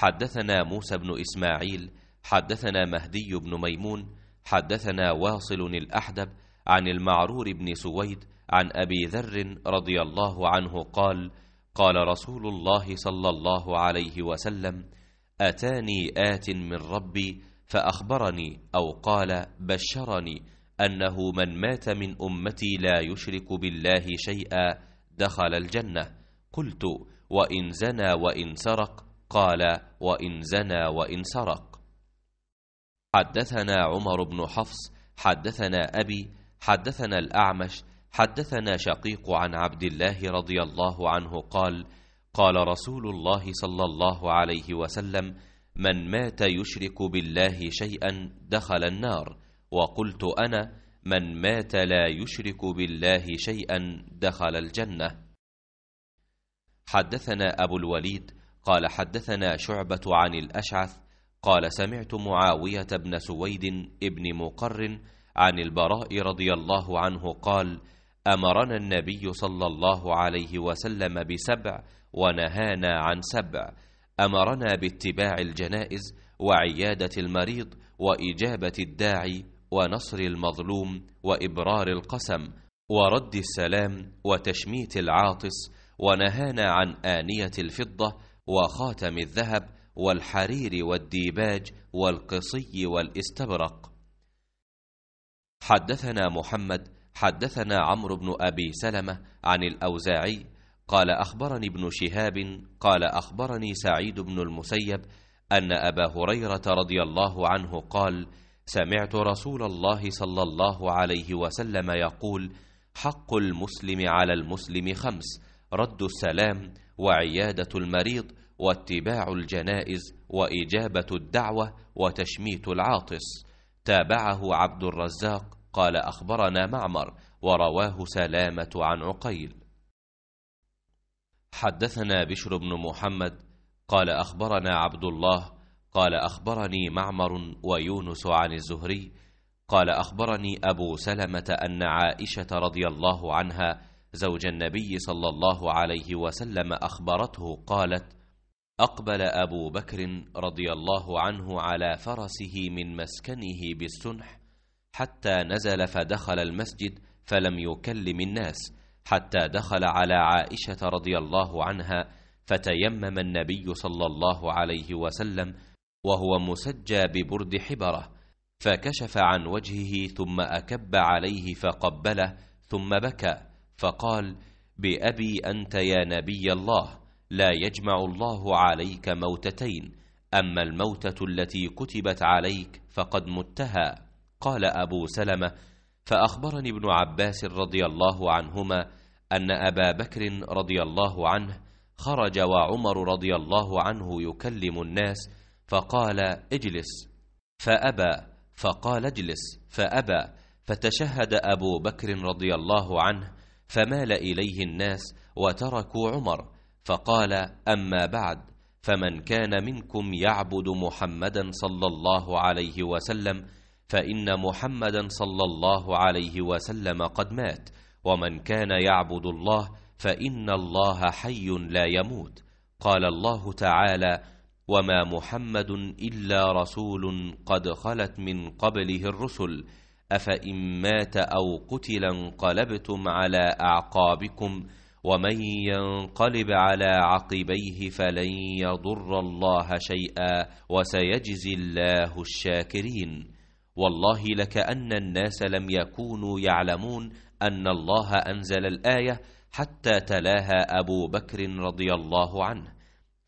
حدثنا موسى بن إسماعيل حدثنا مهدي بن ميمون حدثنا واصل الأحدب عن المعرور بن سويد عن أبي ذر رضي الله عنه قال قال رسول الله صلى الله عليه وسلم أتاني آت من ربي فأخبرني أو قال بشرني أنه من مات من أمتي لا يشرك بالله شيئا دخل الجنة قلت وإن زنى وإن سرق قال وإن زنى وإن سرق حدثنا عمر بن حفص حدثنا أبي حدثنا الأعمش حدثنا شقيق عن عبد الله رضي الله عنه قال قال رسول الله صلى الله عليه وسلم من مات يشرك بالله شيئا دخل النار وقلت أنا من مات لا يشرك بالله شيئا دخل الجنة حدثنا أبو الوليد قال حدثنا شعبة عن الأشعث قال سمعت معاوية بن سويد ابن مقر عن البراء رضي الله عنه قال أمرنا النبي صلى الله عليه وسلم بسبع ونهانا عن سبع أمرنا باتباع الجنائز وعيادة المريض وإجابة الداعي ونصر المظلوم وإبرار القسم ورد السلام وتشميت العاطس ونهانا عن آنية الفضة وخاتم الذهب والحرير والديباج والقصي والاستبرق حدثنا محمد حدثنا عمرو بن أبي سلمة عن الأوزاعي قال أخبرني ابن شهاب قال أخبرني سعيد بن المسيب أن أبا هريرة رضي الله عنه قال سمعت رسول الله صلى الله عليه وسلم يقول حق المسلم على المسلم خمس رد السلام وعيادة المريض واتباع الجنائز واجابه الدعوه وتشميت العاطس تابعه عبد الرزاق قال اخبرنا معمر ورواه سلامه عن عقيل حدثنا بشر بن محمد قال اخبرنا عبد الله قال اخبرني معمر ويونس عن الزهري قال اخبرني ابو سلمه ان عائشه رضي الله عنها زوج النبي صلى الله عليه وسلم اخبرته قالت أقبل أبو بكر رضي الله عنه على فرسه من مسكنه بالسنح حتى نزل فدخل المسجد فلم يكلم الناس حتى دخل على عائشة رضي الله عنها فتيمم النبي صلى الله عليه وسلم وهو مسجى ببرد حبره فكشف عن وجهه ثم أكب عليه فقبله ثم بكى فقال بأبي أنت يا نبي الله لا يجمع الله عليك موتتين أما الموتة التي كتبت عليك فقد متها قال أبو سلمة فأخبرني ابن عباس رضي الله عنهما أن أبا بكر رضي الله عنه خرج وعمر رضي الله عنه يكلم الناس فقال اجلس فأبى فقال اجلس فأبى فتشهد أبو بكر رضي الله عنه فمال إليه الناس وتركوا عمر فقال أما بعد فمن كان منكم يعبد محمدا صلى الله عليه وسلم فإن محمدا صلى الله عليه وسلم قد مات ومن كان يعبد الله فإن الله حي لا يموت قال الله تعالى وما محمد إلا رسول قد خلت من قبله الرسل أفإن مات أو قتل انقلبتم على أعقابكم ومن ينقلب على عقبيه فلن يضر الله شيئا وسيجزي الله الشاكرين والله لكأن الناس لم يكونوا يعلمون أن الله أنزل الآية حتى تلاها أبو بكر رضي الله عنه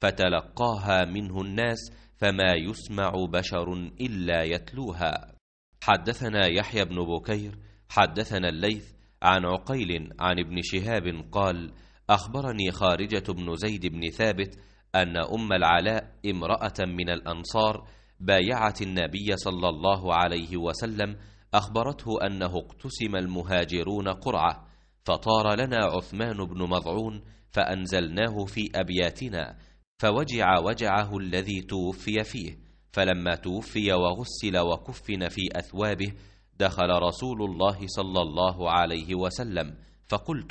فتلقاها منه الناس فما يسمع بشر إلا يتلوها حدثنا يحيى بن بكير حدثنا الليث عن عقيل عن ابن شهاب قال أخبرني خارجة بن زيد بن ثابت أن أم العلاء امرأة من الأنصار بايعت النبي صلى الله عليه وسلم أخبرته أنه اقتسم المهاجرون قرعة فطار لنا عثمان بن مضعون فأنزلناه في أبياتنا فوجع وجعه الذي توفي فيه فلما توفي وغسل وكفن في أثوابه دخل رسول الله صلى الله عليه وسلم فقلت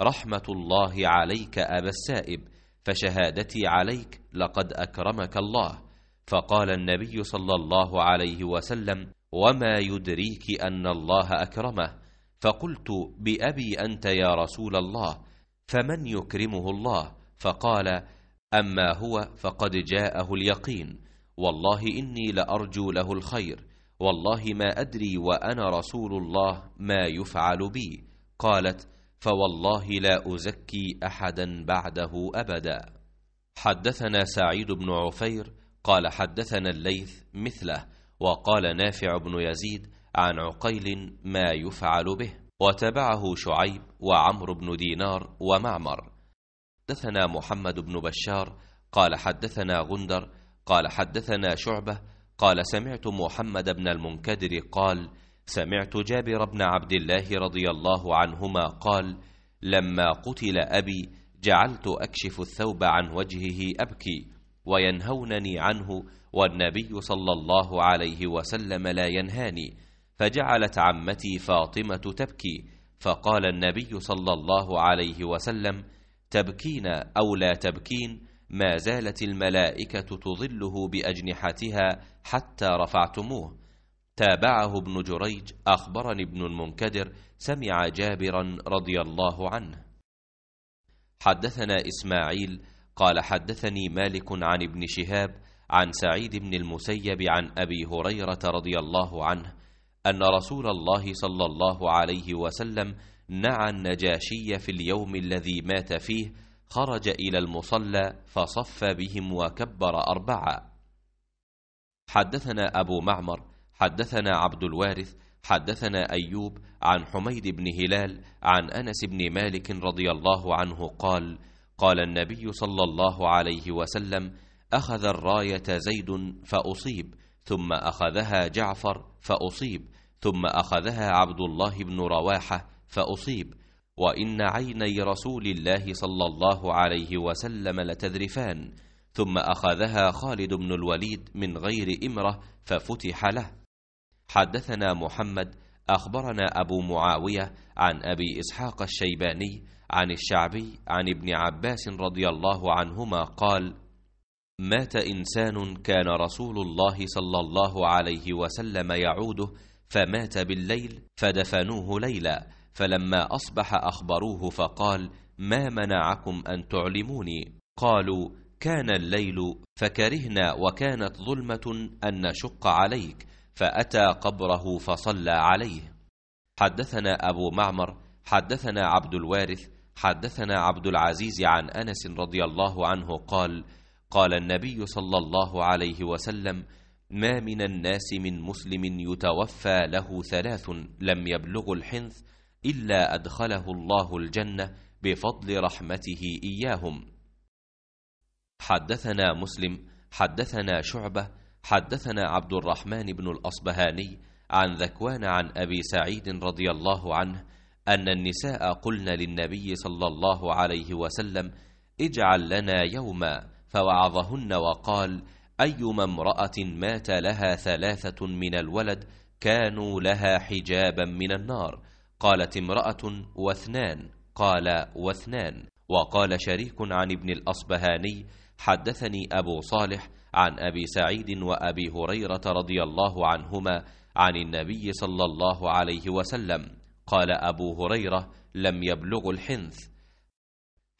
رحمه الله عليك ابا السائب فشهادتي عليك لقد اكرمك الله فقال النبي صلى الله عليه وسلم وما يدريك ان الله اكرمه فقلت بابي انت يا رسول الله فمن يكرمه الله فقال اما هو فقد جاءه اليقين والله اني لارجو له الخير والله ما أدري وأنا رسول الله ما يفعل بي قالت فوالله لا أزكي أحدا بعده أبدا حدثنا سعيد بن عفير قال حدثنا الليث مثله وقال نافع بن يزيد عن عقيل ما يفعل به وتبعه شعيب وعمر بن دينار ومعمر حدثنا محمد بن بشار قال حدثنا غندر قال حدثنا شعبة قال سمعت محمد بن المنكدر قال سمعت جابر بن عبد الله رضي الله عنهما قال لما قتل أبي جعلت أكشف الثوب عن وجهه أبكي وينهونني عنه والنبي صلى الله عليه وسلم لا ينهاني فجعلت عمتي فاطمة تبكي فقال النبي صلى الله عليه وسلم تبكين أو لا تبكين ما زالت الملائكة تظله بأجنحتها حتى رفعتموه تابعه ابن جريج أخبرني ابن المنكدر سمع جابرا رضي الله عنه حدثنا إسماعيل قال حدثني مالك عن ابن شهاب عن سعيد بن المسيب عن أبي هريرة رضي الله عنه أن رسول الله صلى الله عليه وسلم نعى النجاشي في اليوم الذي مات فيه خرج إلى المصلى فصف بهم وكبر أربعة حدثنا أبو معمر حدثنا عبد الوارث حدثنا أيوب عن حميد بن هلال عن أنس بن مالك رضي الله عنه قال قال النبي صلى الله عليه وسلم أخذ الراية زيد فأصيب ثم أخذها جعفر فأصيب ثم أخذها عبد الله بن رواحة فأصيب وإن عيني رسول الله صلى الله عليه وسلم لتذرفان ثم أخذها خالد بن الوليد من غير إمرة ففتح له حدثنا محمد أخبرنا أبو معاوية عن أبي إسحاق الشيباني عن الشعبي عن ابن عباس رضي الله عنهما قال مات إنسان كان رسول الله صلى الله عليه وسلم يعوده فمات بالليل فدفنوه ليلا فلما أصبح أخبروه فقال ما منعكم أن تعلموني قالوا كان الليل فكرهنا وكانت ظلمة أن نشق عليك فأتى قبره فصلى عليه حدثنا أبو معمر حدثنا عبد الوارث حدثنا عبد العزيز عن أنس رضي الله عنه قال قال النبي صلى الله عليه وسلم ما من الناس من مسلم يتوفى له ثلاث لم يبلغ الحنث إلا أدخله الله الجنة بفضل رحمته إياهم حدثنا مسلم حدثنا شعبة حدثنا عبد الرحمن بن الأصبهاني عن ذكوان عن أبي سعيد رضي الله عنه أن النساء قلن للنبي صلى الله عليه وسلم اجعل لنا يوما فوعظهن وقال أيما امرأة مات لها ثلاثة من الولد كانوا لها حجابا من النار قالت امرأة واثنان قال واثنان وقال شريك عن ابن الأصبهاني حدثني أبو صالح عن أبي سعيد وأبي هريرة رضي الله عنهما عن النبي صلى الله عليه وسلم قال أبو هريرة لم يبلغ الحنث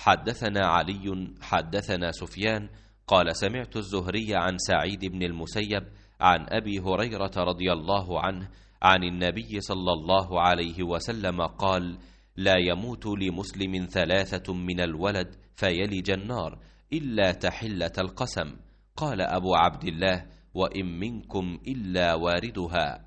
حدثنا علي حدثنا سفيان قال سمعت الزهري عن سعيد بن المسيب عن أبي هريرة رضي الله عنه عن النبي صلى الله عليه وسلم قال لا يموت لمسلم ثلاثة من الولد فيلج النار إلا تحلة القسم قال أبو عبد الله وإن منكم إلا واردها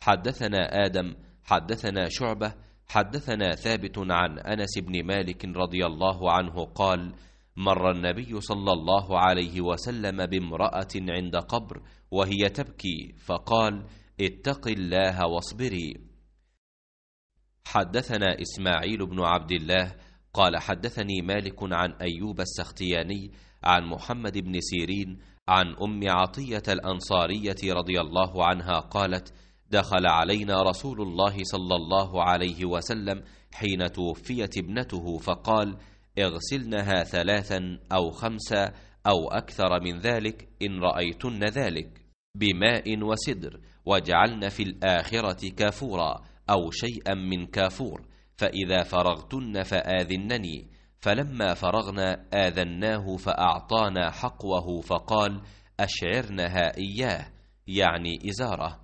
حدثنا آدم حدثنا شعبة حدثنا ثابت عن أنس بن مالك رضي الله عنه قال مر النبي صلى الله عليه وسلم بامرأة عند قبر وهي تبكي فقال اتق الله واصبري حدثنا إسماعيل بن عبد الله قال حدثني مالك عن أيوب السختياني عن محمد بن سيرين عن أم عطية الأنصارية رضي الله عنها قالت دخل علينا رسول الله صلى الله عليه وسلم حين توفيت ابنته فقال اغسلنها ثلاثا أو خمسا أو أكثر من ذلك إن رأيتن ذلك بماء وسدر واجعلن في الآخرة كافورا أو شيئا من كافور فإذا فرغتن فآذنني فلما فرغنا آذناه فأعطانا حقوه فقال أشعرنها إياه يعني إزاره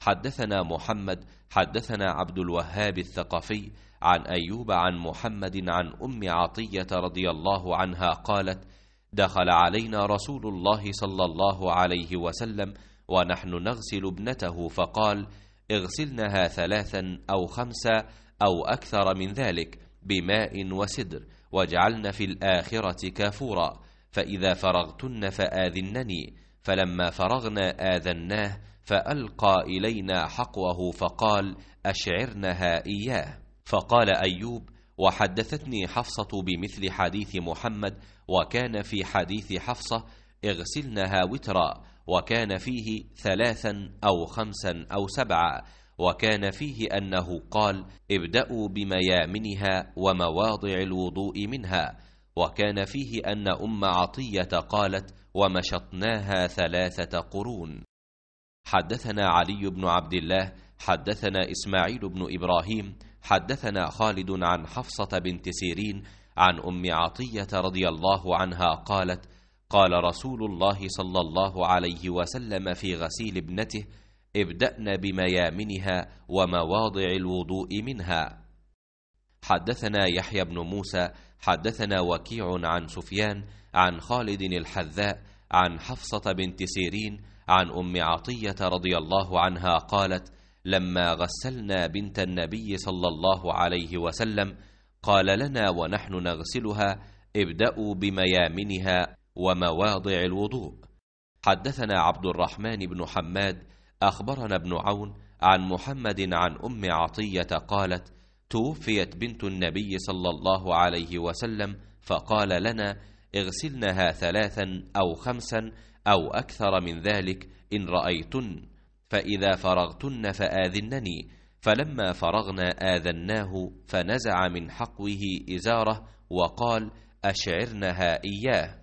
حدثنا محمد حدثنا عبد الوهاب الثقفي عن أيوب عن محمد عن أم عطية رضي الله عنها قالت دخل علينا رسول الله صلى الله عليه وسلم ونحن نغسل ابنته فقال اغسلنها ثلاثا أو خمسا أو أكثر من ذلك بماء وسدر واجعلن في الآخرة كافورا فإذا فرغتن فآذنني فلما فرغنا آذناه فألقى إلينا حقوه فقال أشعرنها إياه فقال أيوب وحدثتني حفصة بمثل حديث محمد وكان في حديث حفصة اغسلنها وترا وكان فيه ثلاثا أو خمسا أو سبعا وكان فيه أنه قال ابدأوا بميامنها ومواضع الوضوء منها وكان فيه أن أم عطية قالت ومشطناها ثلاثة قرون حدثنا علي بن عبد الله حدثنا إسماعيل بن إبراهيم حدثنا خالد عن حفصة بنت سيرين عن أم عطية رضي الله عنها قالت قال رسول الله صلى الله عليه وسلم في غسيل ابنته ابدأن بميامنها ومواضع الوضوء منها حدثنا يحيى بن موسى حدثنا وكيع عن سفيان عن خالد الحذاء عن حفصة بنت سيرين عن أم عطية رضي الله عنها قالت لما غسلنا بنت النبي صلى الله عليه وسلم قال لنا ونحن نغسلها ابدأوا بميامنها ومواضع الوضوء حدثنا عبد الرحمن بن حماد أخبرنا ابن عون عن محمد عن أم عطية قالت توفيت بنت النبي صلى الله عليه وسلم فقال لنا اغسلنها ثلاثا أو خمسا أو أكثر من ذلك إن رأيتن فإذا فرغتن فآذنني فلما فرغنا آذناه فنزع من حقوه إزاره وقال أشعرنها إياه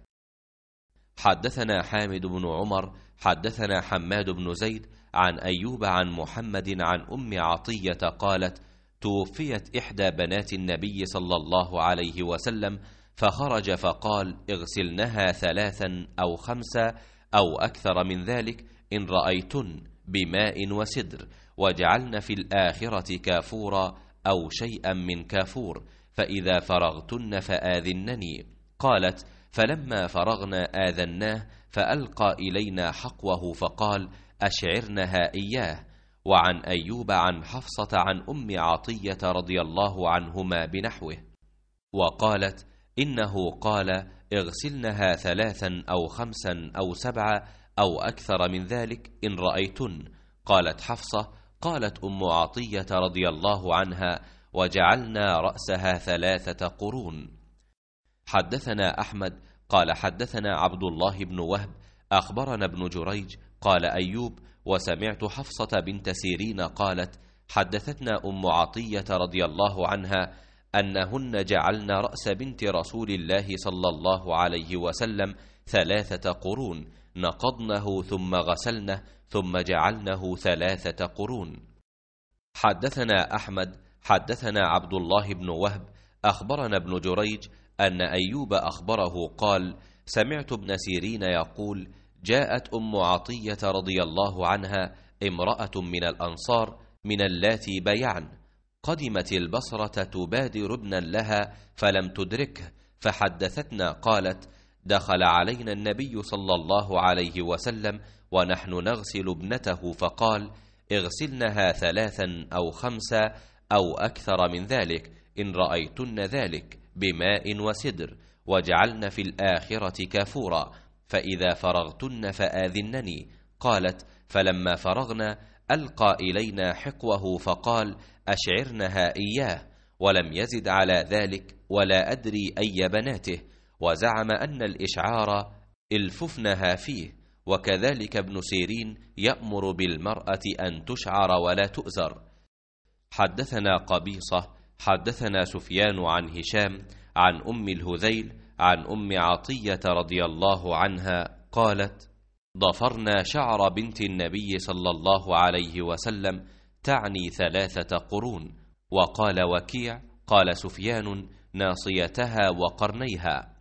حدثنا حامد بن عمر حدثنا حماد بن زيد عن أيوب عن محمد عن أم عطية قالت توفيت إحدى بنات النبي صلى الله عليه وسلم فخرج فقال اغسلنها ثلاثا أو خمسا أو أكثر من ذلك إن رأيتن بماء وسدر واجعلن في الآخرة كافورا أو شيئا من كافور فإذا فرغتن فآذنني قالت فلما فرغنا آذناه فألقى إلينا حقوه فقال أشعرنها إياه وعن أيوب عن حفصة عن أم عطية رضي الله عنهما بنحوه وقالت إنه قال اغسلنها ثلاثا أو خمسا أو سبعة أو أكثر من ذلك إن رأيتن قالت حفصة قالت أم عطية رضي الله عنها وجعلنا رأسها ثلاثة قرون حدثنا أحمد قال حدثنا عبد الله بن وهب أخبرنا ابن جريج قال أيوب وسمعت حفصة بنت سيرين قالت حدثتنا أم عطية رضي الله عنها أنهن جعلن رأس بنت رسول الله صلى الله عليه وسلم ثلاثة قرون نقضنه ثم غسلنه ثم جعلنه ثلاثة قرون حدثنا أحمد حدثنا عبد الله بن وهب أخبرنا ابن جريج أن أيوب أخبره قال سمعت ابن سيرين يقول جاءت أم عطية رضي الله عنها امرأة من الأنصار من اللاتي بيعن قدمت البصرة تبادر ابنا لها فلم تدركه فحدثتنا قالت دخل علينا النبي صلى الله عليه وسلم ونحن نغسل ابنته فقال اغسلنها ثلاثا أو خمسا أو أكثر من ذلك إن رأيتن ذلك بماء وسدر وجعلن في الآخرة كافورا فإذا فرغتن فآذنني قالت فلما فرغنا ألقى إلينا حقوه فقال أشعرنها إياه ولم يزد على ذلك ولا أدري أي بناته وزعم أن الإشعار الففنها فيه وكذلك ابن سيرين يأمر بالمرأة أن تشعر ولا تؤزر حدثنا قبيصة حدثنا سفيان عن هشام عن أم الهذيل عن أم عطية رضي الله عنها قالت ضفرنا شعر بنت النبي صلى الله عليه وسلم تعني ثلاثة قرون وقال وكيع قال سفيان ناصيتها وقرنيها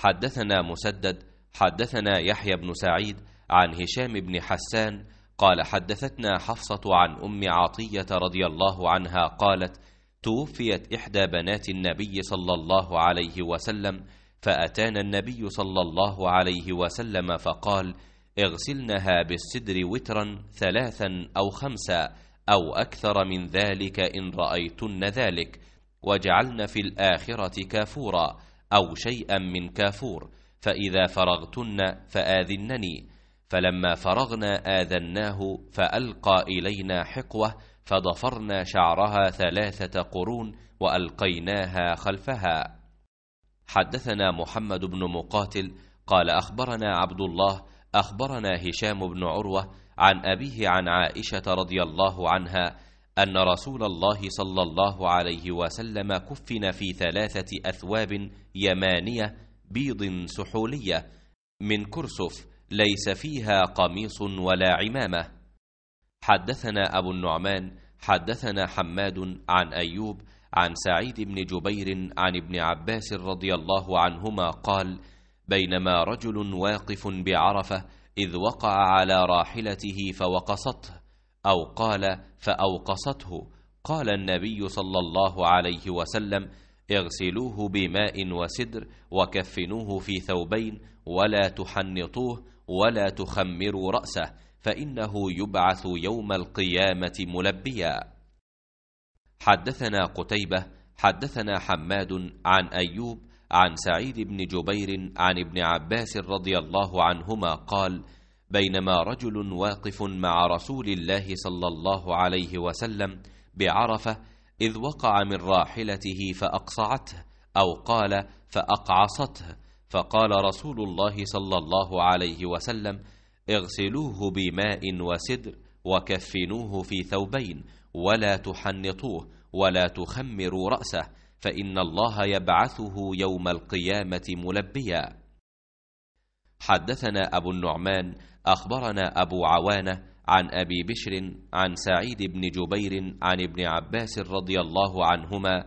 حدثنا مسدد حدثنا يحيى بن سعيد عن هشام بن حسان قال حدثتنا حفصة عن أم عطية رضي الله عنها قالت توفيت إحدى بنات النبي صلى الله عليه وسلم فأتانا النبي صلى الله عليه وسلم فقال اغسلنها بالسدر وترا ثلاثا أو خمسا أو أكثر من ذلك إن رأيتن ذلك وجعلن في الآخرة كافورا أو شيئا من كافور فإذا فرغتن فآذنني فلما فرغنا آذناه فألقى إلينا حقوة فضفرنا شعرها ثلاثة قرون وألقيناها خلفها حدثنا محمد بن مقاتل قال أخبرنا عبد الله أخبرنا هشام بن عروة عن أبيه عن عائشة رضي الله عنها أن رسول الله صلى الله عليه وسلم كفن في ثلاثة أثواب يمانية بيض سحولية من كرسف ليس فيها قميص ولا عمامة حدثنا أبو النعمان حدثنا حماد عن أيوب عن سعيد بن جبير عن ابن عباس رضي الله عنهما قال بينما رجل واقف بعرفة إذ وقع على راحلته فوقصته أو قال فأوقصته قال النبي صلى الله عليه وسلم اغسلوه بماء وسدر وكفنوه في ثوبين ولا تحنطوه ولا تخمروا رأسه فانه يبعث يوم القيامه ملبيا حدثنا قتيبه حدثنا حماد عن ايوب عن سعيد بن جبير عن ابن عباس رضي الله عنهما قال بينما رجل واقف مع رسول الله صلى الله عليه وسلم بعرفه اذ وقع من راحلته فاقصعته او قال فاقعصته فقال رسول الله صلى الله عليه وسلم اغسلوه بماء وسدر وكفنوه في ثوبين ولا تحنطوه ولا تخمروا رأسه فإن الله يبعثه يوم القيامة ملبيا حدثنا أبو النعمان أخبرنا أبو عوانة عن أبي بشر عن سعيد بن جبير عن ابن عباس رضي الله عنهما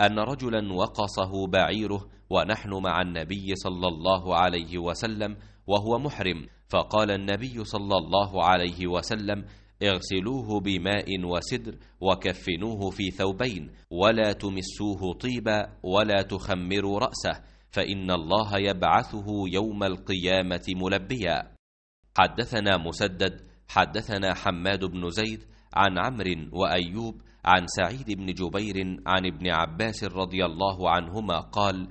أن رجلا وقصه بعيره ونحن مع النبي صلى الله عليه وسلم وهو محرم فقال النبي صلى الله عليه وسلم اغسلوه بماء وسدر وكفنوه في ثوبين ولا تمسوه طيبا ولا تخمروا رأسه فإن الله يبعثه يوم القيامة ملبيا حدثنا مسدد حدثنا حماد بن زيد عن عمرو وأيوب عن سعيد بن جبير عن ابن عباس رضي الله عنهما قال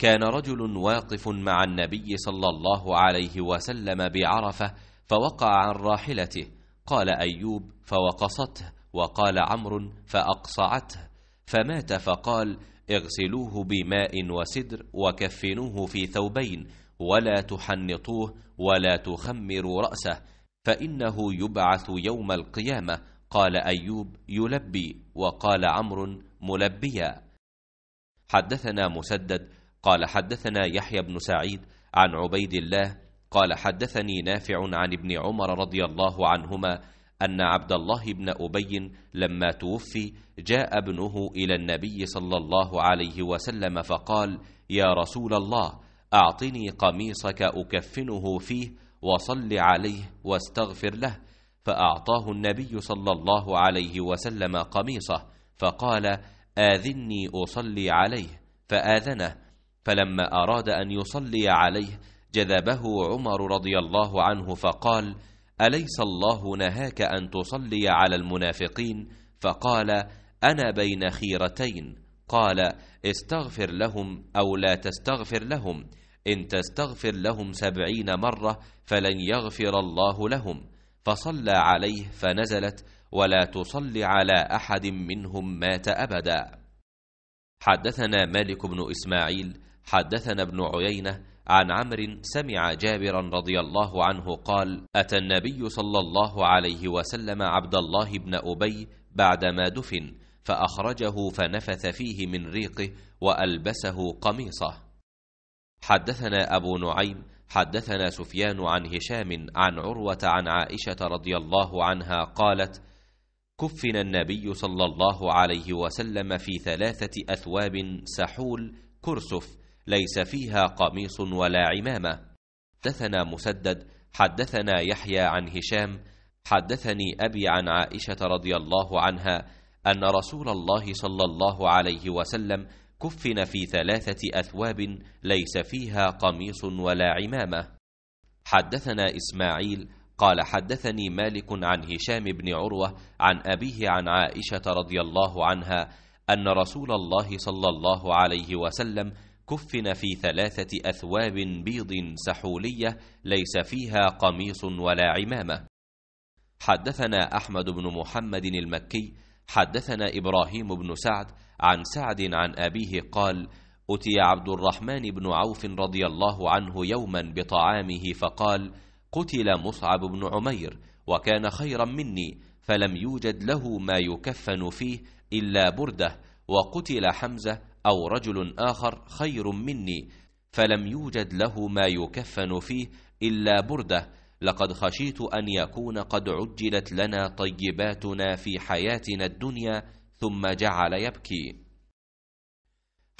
كان رجل واقف مع النبي صلى الله عليه وسلم بعرفة فوقع عن راحلته قال أيوب فوقصته وقال عمرو فأقصعته فمات فقال اغسلوه بماء وسدر وكفنوه في ثوبين ولا تحنطوه ولا تخمروا رأسه فإنه يبعث يوم القيامة قال أيوب يلبي وقال عمرو ملبيا حدثنا مسدد قال حدثنا يحيى بن سعيد عن عبيد الله قال حدثني نافع عن ابن عمر رضي الله عنهما ان عبد الله بن ابي لما توفي جاء ابنه الى النبي صلى الله عليه وسلم فقال يا رسول الله اعطني قميصك اكفنه فيه وصل عليه واستغفر له فاعطاه النبي صلى الله عليه وسلم قميصه فقال اذني اصلي عليه فاذنه فلما أراد أن يصلي عليه جذبه عمر رضي الله عنه فقال أليس الله نهاك أن تصلي على المنافقين فقال أنا بين خيرتين قال استغفر لهم أو لا تستغفر لهم إن تستغفر لهم سبعين مرة فلن يغفر الله لهم فصلى عليه فنزلت ولا تصل على أحد منهم مات أبدا حدثنا مالك بن إسماعيل حدثنا ابن عيينة عن عمرو سمع جابرا رضي الله عنه قال أتى النبي صلى الله عليه وسلم عبد الله بن أبي بعدما دفن فأخرجه فنفث فيه من ريقه وألبسه قميصه حدثنا أبو نعيم حدثنا سفيان عن هشام عن عروة عن عائشة رضي الله عنها قالت كفن النبي صلى الله عليه وسلم في ثلاثة أثواب سحول كرسف ليس فيها قميص ولا عمامة حدثنا مسدد حدثنا يحيى عن هشام حدثني أبي عن عائشة رضي الله عنها أن رسول الله صلى الله عليه وسلم كفن في ثلاثة أثواب ليس فيها قميص ولا عمامة حدثنا إسماعيل قال حدثني مالك عن هشام بن عروة عن أبيه عن عائشة رضي الله عنها أن رسول الله صلى الله عليه وسلم كفن في ثلاثة أثواب بيض سحولية ليس فيها قميص ولا عمامة حدثنا أحمد بن محمد المكي حدثنا إبراهيم بن سعد عن سعد عن أبيه قال أتي عبد الرحمن بن عوف رضي الله عنه يوما بطعامه فقال قتل مصعب بن عمير وكان خيرا مني فلم يوجد له ما يكفن فيه إلا برده وقتل حمزة أو رجل آخر خير مني فلم يوجد له ما يكفن فيه إلا بردة لقد خشيت أن يكون قد عجلت لنا طيباتنا في حياتنا الدنيا ثم جعل يبكي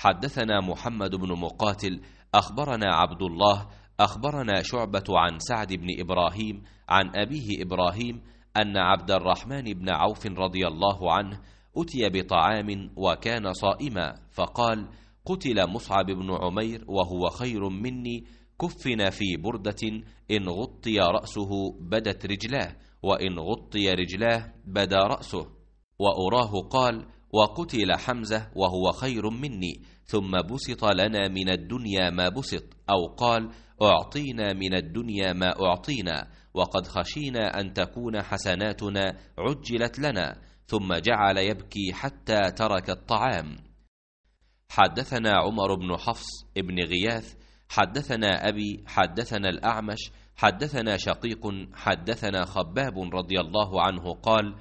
حدثنا محمد بن مقاتل أخبرنا عبد الله أخبرنا شعبة عن سعد بن إبراهيم عن أبيه إبراهيم أن عبد الرحمن بن عوف رضي الله عنه أتي بطعام وكان صائما فقال قتل مصعب بن عمير وهو خير مني كفن في بردة إن غطي رأسه بدت رجلاه وإن غطي رجلاه بدا رأسه وأراه قال وقتل حمزة وهو خير مني ثم بسط لنا من الدنيا ما بسط أو قال أعطينا من الدنيا ما أعطينا وقد خشينا أن تكون حسناتنا عجلت لنا ثم جعل يبكي حتى ترك الطعام حدثنا عمر بن حفص بن غياث حدثنا أبي حدثنا الأعمش حدثنا شقيق حدثنا خباب رضي الله عنه قال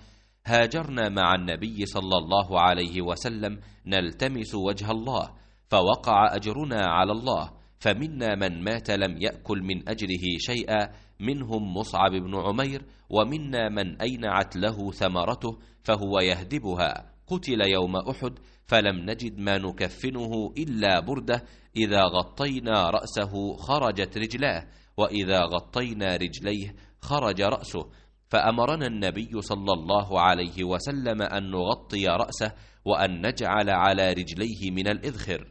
هاجرنا مع النبي صلى الله عليه وسلم نلتمس وجه الله فوقع أجرنا على الله فمنا من مات لم يأكل من أجره شيئا منهم مصعب بن عمير ومنا من أينعت له ثمرته فهو يهدبها قتل يوم أحد فلم نجد ما نكفنه إلا بردة إذا غطينا رأسه خرجت رجلاه وإذا غطينا رجليه خرج رأسه فأمرنا النبي صلى الله عليه وسلم أن نغطي رأسه وأن نجعل على رجليه من الإذخر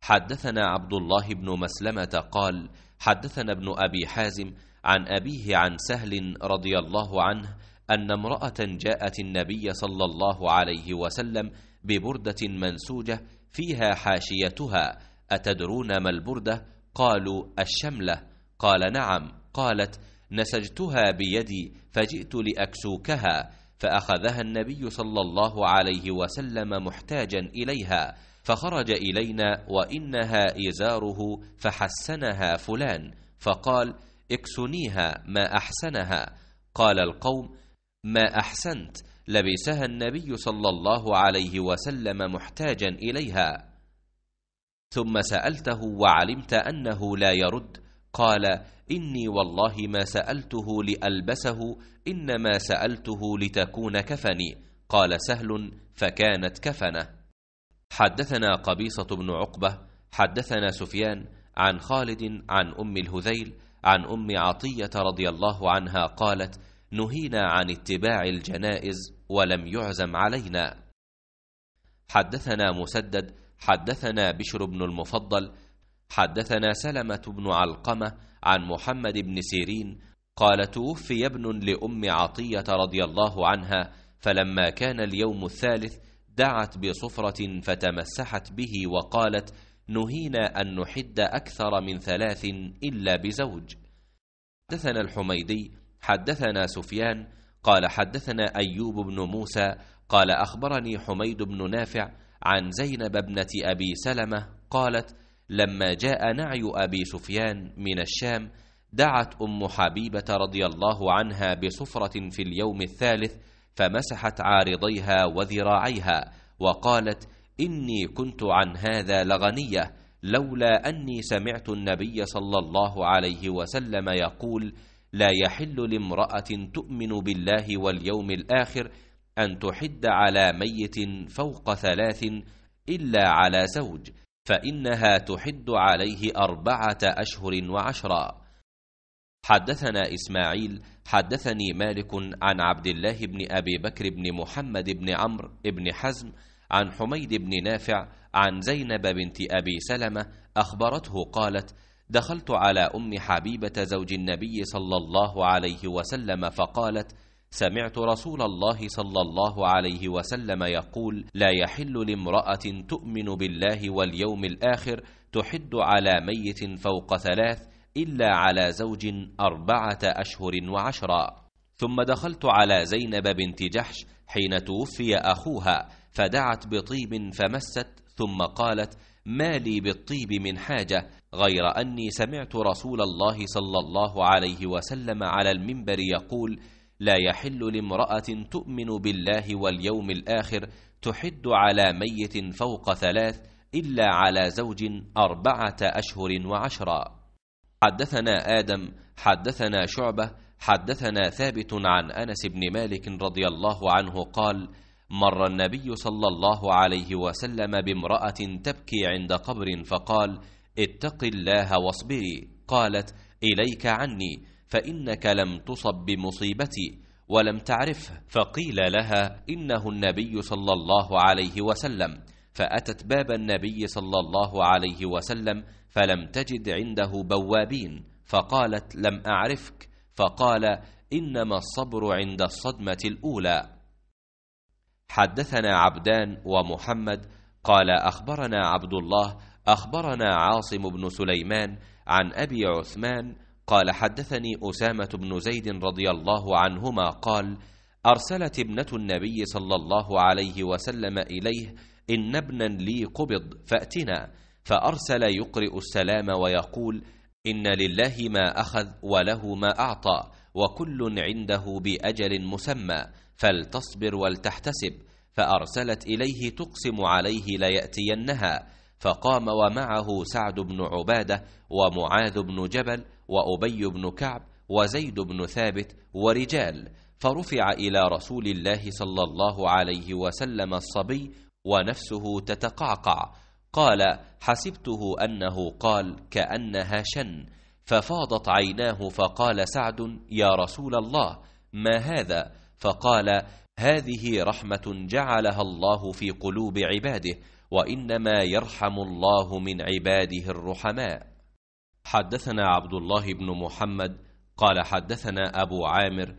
حدثنا عبد الله بن مسلمة قال حدثنا ابن أبي حازم عن أبيه عن سهل رضي الله عنه أن امرأة جاءت النبي صلى الله عليه وسلم ببردة منسوجة فيها حاشيتها أتدرون ما البردة؟ قالوا الشملة قال نعم قالت نسجتها بيدي فجئت لأكسوكها فأخذها النبي صلى الله عليه وسلم محتاجا إليها فخرج إلينا وإنها إزاره فحسنها فلان فقال اكسنيها ما أحسنها قال القوم ما أحسنت لبسها النبي صلى الله عليه وسلم محتاجا إليها ثم سألته وعلمت أنه لا يرد قال إني والله ما سألته لألبسه إنما سألته لتكون كفني قال سهل فكانت كفنه حدثنا قبيصة بن عقبة حدثنا سفيان عن خالد عن أم الهذيل عن أم عطية رضي الله عنها قالت نهينا عن اتباع الجنائز ولم يعزم علينا حدثنا مسدد حدثنا بشر بن المفضل حدثنا سلمة بن علقمة عن محمد بن سيرين قال توفي ابن لأم عطية رضي الله عنها فلما كان اليوم الثالث دعت بصفرة فتمسحت به وقالت نهينا أن نحد أكثر من ثلاث إلا بزوج حدثنا الحميدي حدثنا سفيان قال حدثنا أيوب بن موسى قال أخبرني حميد بن نافع عن زينب ابنة أبي سلمة قالت لما جاء نعي أبي سفيان من الشام دعت أم حبيبة رضي الله عنها بصفرة في اليوم الثالث فمسحت عارضيها وذراعيها وقالت اني كنت عن هذا لغنيه لولا اني سمعت النبي صلى الله عليه وسلم يقول لا يحل لامراه تؤمن بالله واليوم الاخر ان تحد على ميت فوق ثلاث الا على زوج فانها تحد عليه اربعه اشهر وعشرا حدثنا إسماعيل حدثني مالك عن عبد الله بن أبي بكر بن محمد بن عمرو بن حزم عن حميد بن نافع عن زينب بنت أبي سلمة أخبرته قالت دخلت على أم حبيبة زوج النبي صلى الله عليه وسلم فقالت سمعت رسول الله صلى الله عليه وسلم يقول لا يحل لامرأة تؤمن بالله واليوم الآخر تحد على ميت فوق ثلاث إلا على زوج أربعة أشهر وعشرة ثم دخلت على زينب بنت جحش حين توفي أخوها فدعت بطيب فمست ثم قالت ما لي بالطيب من حاجة غير أني سمعت رسول الله صلى الله عليه وسلم على المنبر يقول لا يحل لامرأة تؤمن بالله واليوم الآخر تحد على ميت فوق ثلاث إلا على زوج أربعة أشهر وعشرًا حدثنا آدم حدثنا شعبة حدثنا ثابت عن أنس بن مالك رضي الله عنه قال مر النبي صلى الله عليه وسلم بامرأة تبكي عند قبر فقال اتق الله واصبري قالت إليك عني فإنك لم تصب بمصيبتي ولم تعرفه فقيل لها إنه النبي صلى الله عليه وسلم فأتت باب النبي صلى الله عليه وسلم فلم تجد عنده بوابين فقالت لم أعرفك فقال إنما الصبر عند الصدمة الأولى حدثنا عبدان ومحمد قال أخبرنا عبد الله أخبرنا عاصم بن سليمان عن أبي عثمان قال حدثني أسامة بن زيد رضي الله عنهما قال أرسلت ابنة النبي صلى الله عليه وسلم إليه إن ابنا لي قبض فأتنا فأرسل يقرئ السلام ويقول إن لله ما أخذ وله ما أعطى وكل عنده بأجل مسمى فلتصبر ولتحتسب فأرسلت إليه تقسم عليه ليأتينها فقام ومعه سعد بن عبادة ومعاذ بن جبل وأبي بن كعب وزيد بن ثابت ورجال فرفع إلى رسول الله صلى الله عليه وسلم الصبي ونفسه تتقعقع قال حسبته أنه قال كأنها شن ففاضت عيناه فقال سعد يا رسول الله ما هذا فقال هذه رحمة جعلها الله في قلوب عباده وإنما يرحم الله من عباده الرحماء حدثنا عبد الله بن محمد قال حدثنا أبو عامر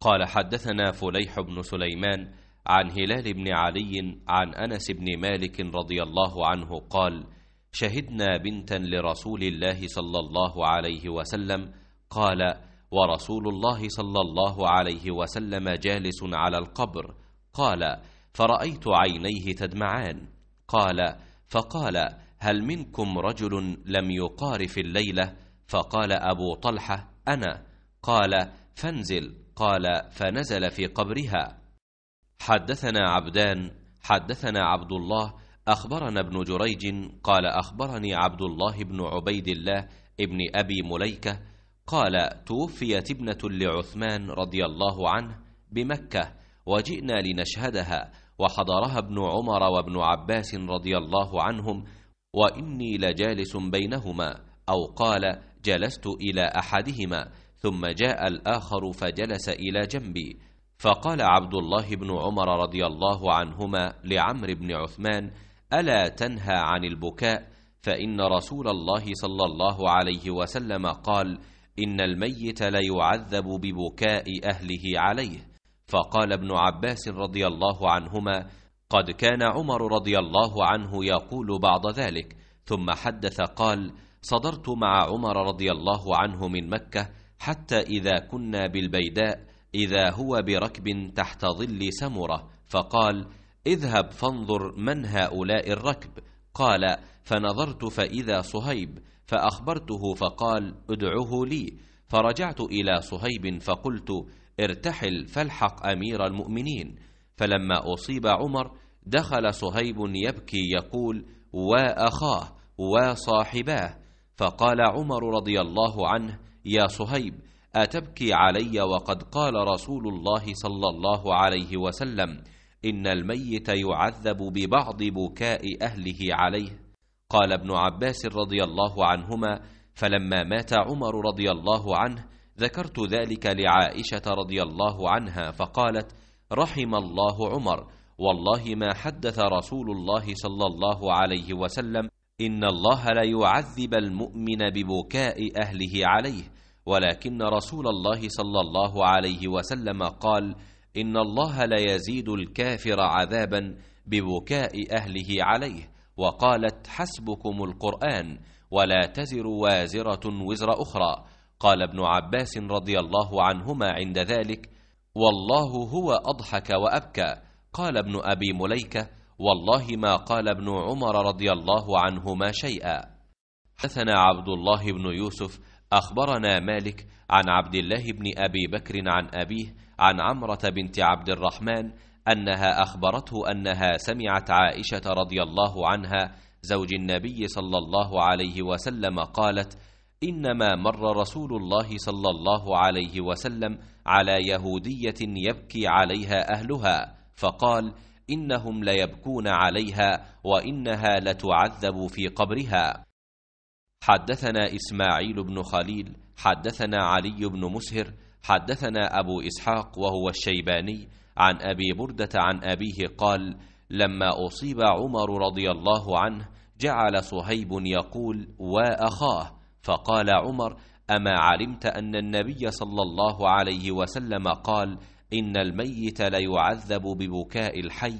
قال حدثنا فليح بن سليمان عن هلال بن علي عن انس بن مالك رضي الله عنه قال شهدنا بنتا لرسول الله صلى الله عليه وسلم قال ورسول الله صلى الله عليه وسلم جالس على القبر قال فرايت عينيه تدمعان قال فقال هل منكم رجل لم يقارف الليله فقال ابو طلحه انا قال فانزل قال فنزل في قبرها حدثنا عبدان حدثنا عبد الله أخبرنا ابن جريج قال أخبرني عبد الله بن عبيد الله ابن أبي مليكة قال توفيت ابنة لعثمان رضي الله عنه بمكة وجئنا لنشهدها وحضرها ابن عمر وابن عباس رضي الله عنهم وإني لجالس بينهما أو قال جلست إلى أحدهما ثم جاء الآخر فجلس إلى جنبي فقال عبد الله بن عمر رضي الله عنهما لعمر بن عثمان الا تنهى عن البكاء فان رسول الله صلى الله عليه وسلم قال ان الميت ليعذب ببكاء اهله عليه فقال ابن عباس رضي الله عنهما قد كان عمر رضي الله عنه يقول بعض ذلك ثم حدث قال صدرت مع عمر رضي الله عنه من مكه حتى اذا كنا بالبيداء إذا هو بركب تحت ظل سمرة فقال اذهب فانظر من هؤلاء الركب قال فنظرت فإذا صهيب فأخبرته فقال ادعه لي فرجعت إلى صهيب فقلت ارتحل فالحق أمير المؤمنين فلما أصيب عمر دخل صهيب يبكي يقول وأخاه وصاحباه فقال عمر رضي الله عنه يا صهيب أتبكي علي وقد قال رسول الله صلى الله عليه وسلم إن الميت يعذب ببعض بكاء أهله عليه قال ابن عباس رضي الله عنهما فلما مات عمر رضي الله عنه ذكرت ذلك لعائشة رضي الله عنها فقالت رحم الله عمر والله ما حدث رسول الله صلى الله عليه وسلم إن الله ليعذب المؤمن ببكاء أهله عليه ولكن رسول الله صلى الله عليه وسلم قال ان الله لا يزيد الكافر عذابا ببكاء اهله عليه وقالت حسبكم القران ولا تزر وازره وزر اخرى قال ابن عباس رضي الله عنهما عند ذلك والله هو اضحك وابكى قال ابن ابي مليكه والله ما قال ابن عمر رضي الله عنهما شيئا حدثنا عبد الله بن يوسف أخبرنا مالك عن عبد الله بن أبي بكر عن أبيه عن عمرة بنت عبد الرحمن أنها أخبرته أنها سمعت عائشة رضي الله عنها زوج النبي صلى الله عليه وسلم قالت إنما مر رسول الله صلى الله عليه وسلم على يهودية يبكي عليها أهلها فقال إنهم ليبكون عليها وإنها لتعذب في قبرها حدثنا إسماعيل بن خليل حدثنا علي بن مسهر حدثنا أبو إسحاق وهو الشيباني عن أبي بردة عن أبيه قال لما أصيب عمر رضي الله عنه جعل صهيب يقول وأخاه فقال عمر أما علمت أن النبي صلى الله عليه وسلم قال إن الميت ليعذب ببكاء الحي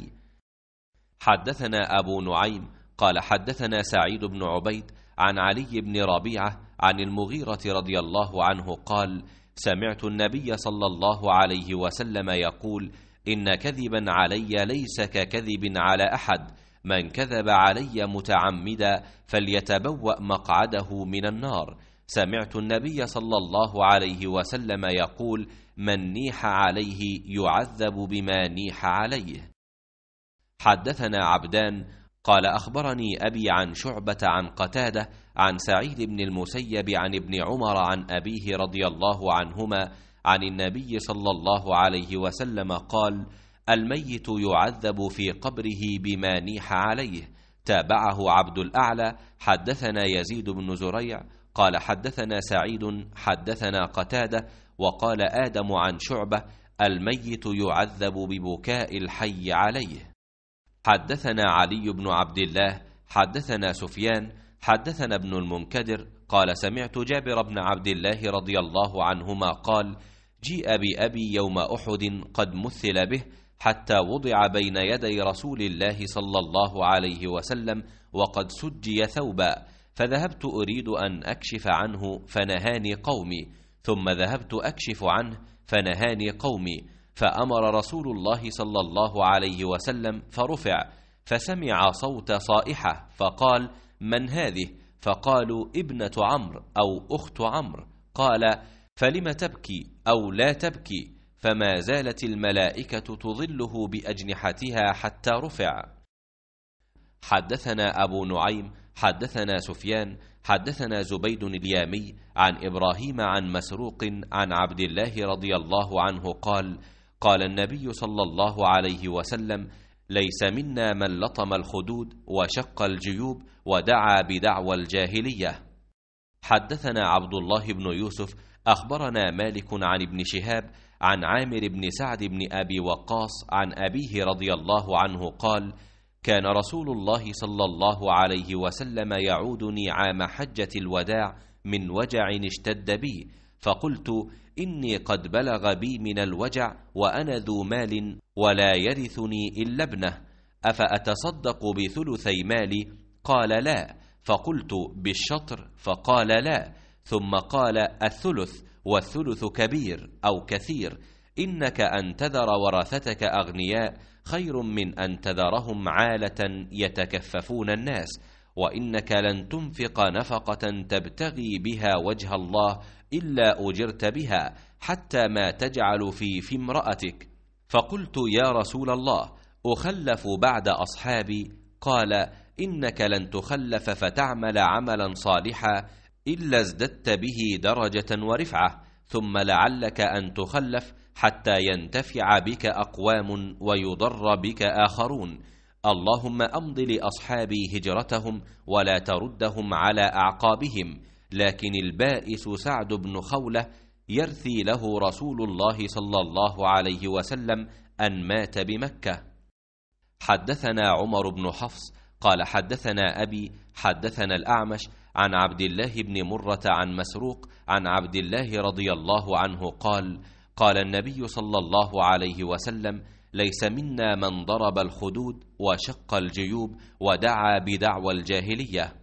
حدثنا أبو نعيم قال حدثنا سعيد بن عبيد عن علي بن ربيعة عن المغيرة رضي الله عنه قال سمعت النبي صلى الله عليه وسلم يقول إن كذبا علي ليس ككذب على أحد من كذب علي متعمدا فليتبوأ مقعده من النار سمعت النبي صلى الله عليه وسلم يقول من نيح عليه يعذب بما نيح عليه حدثنا عبدان قال أخبرني أبي عن شعبة عن قتادة عن سعيد بن المسيب عن ابن عمر عن أبيه رضي الله عنهما عن النبي صلى الله عليه وسلم قال الميت يعذب في قبره بما نيح عليه تابعه عبد الأعلى حدثنا يزيد بن زريع قال حدثنا سعيد حدثنا قتادة وقال آدم عن شعبة الميت يعذب ببكاء الحي عليه حدثنا علي بن عبد الله حدثنا سفيان حدثنا ابن المنكدر قال سمعت جابر بن عبد الله رضي الله عنهما قال جيء بأبي يوم أحد قد مثل به حتى وضع بين يدي رسول الله صلى الله عليه وسلم وقد سجي ثوبا فذهبت أريد أن أكشف عنه فنهاني قومي ثم ذهبت أكشف عنه فنهاني قومي فأمر رسول الله صلى الله عليه وسلم فرفع فسمع صوت صائحة فقال من هذه فقالوا ابنة عمرو أو أخت عمرو قال فلم تبكي أو لا تبكي فما زالت الملائكة تظله بأجنحتها حتى رفع حدثنا أبو نعيم حدثنا سفيان حدثنا زبيد اليامي عن إبراهيم عن مسروق عن عبد الله رضي الله عنه قال قال النبي صلى الله عليه وسلم ليس منا من لطم الخدود وشق الجيوب ودعا بدعوى الجاهلية حدثنا عبد الله بن يوسف أخبرنا مالك عن ابن شهاب عن عامر بن سعد بن أبي وقاص عن أبيه رضي الله عنه قال كان رسول الله صلى الله عليه وسلم يعودني عام حجة الوداع من وجع اشتد بي فقلت إني قد بلغ بي من الوجع وأنا ذو مال ولا يرثني إلا ابنه أفأتصدق بثلثي مالي قال لا فقلت بالشطر فقال لا ثم قال الثلث والثلث كبير أو كثير إنك أن تذر ورثتك أغنياء خير من أن تذرهم عالة يتكففون الناس وإنك لن تنفق نفقة تبتغي بها وجه الله إلا أجرت بها حتى ما تجعل في في امرأتك فقلت يا رسول الله أخلف بعد أصحابي قال إنك لن تخلف فتعمل عملا صالحا إلا ازددت به درجة ورفعة ثم لعلك أن تخلف حتى ينتفع بك أقوام ويضر بك آخرون اللهم أمض لأصحابي هجرتهم ولا تردهم على أعقابهم لكن البائس سعد بن خولة يرثي له رسول الله صلى الله عليه وسلم أن مات بمكة حدثنا عمر بن حفص قال حدثنا أبي حدثنا الأعمش عن عبد الله بن مرة عن مسروق عن عبد الله رضي الله عنه قال قال النبي صلى الله عليه وسلم ليس منا من ضرب الخدود وشق الجيوب ودعا بدعوى الجاهليه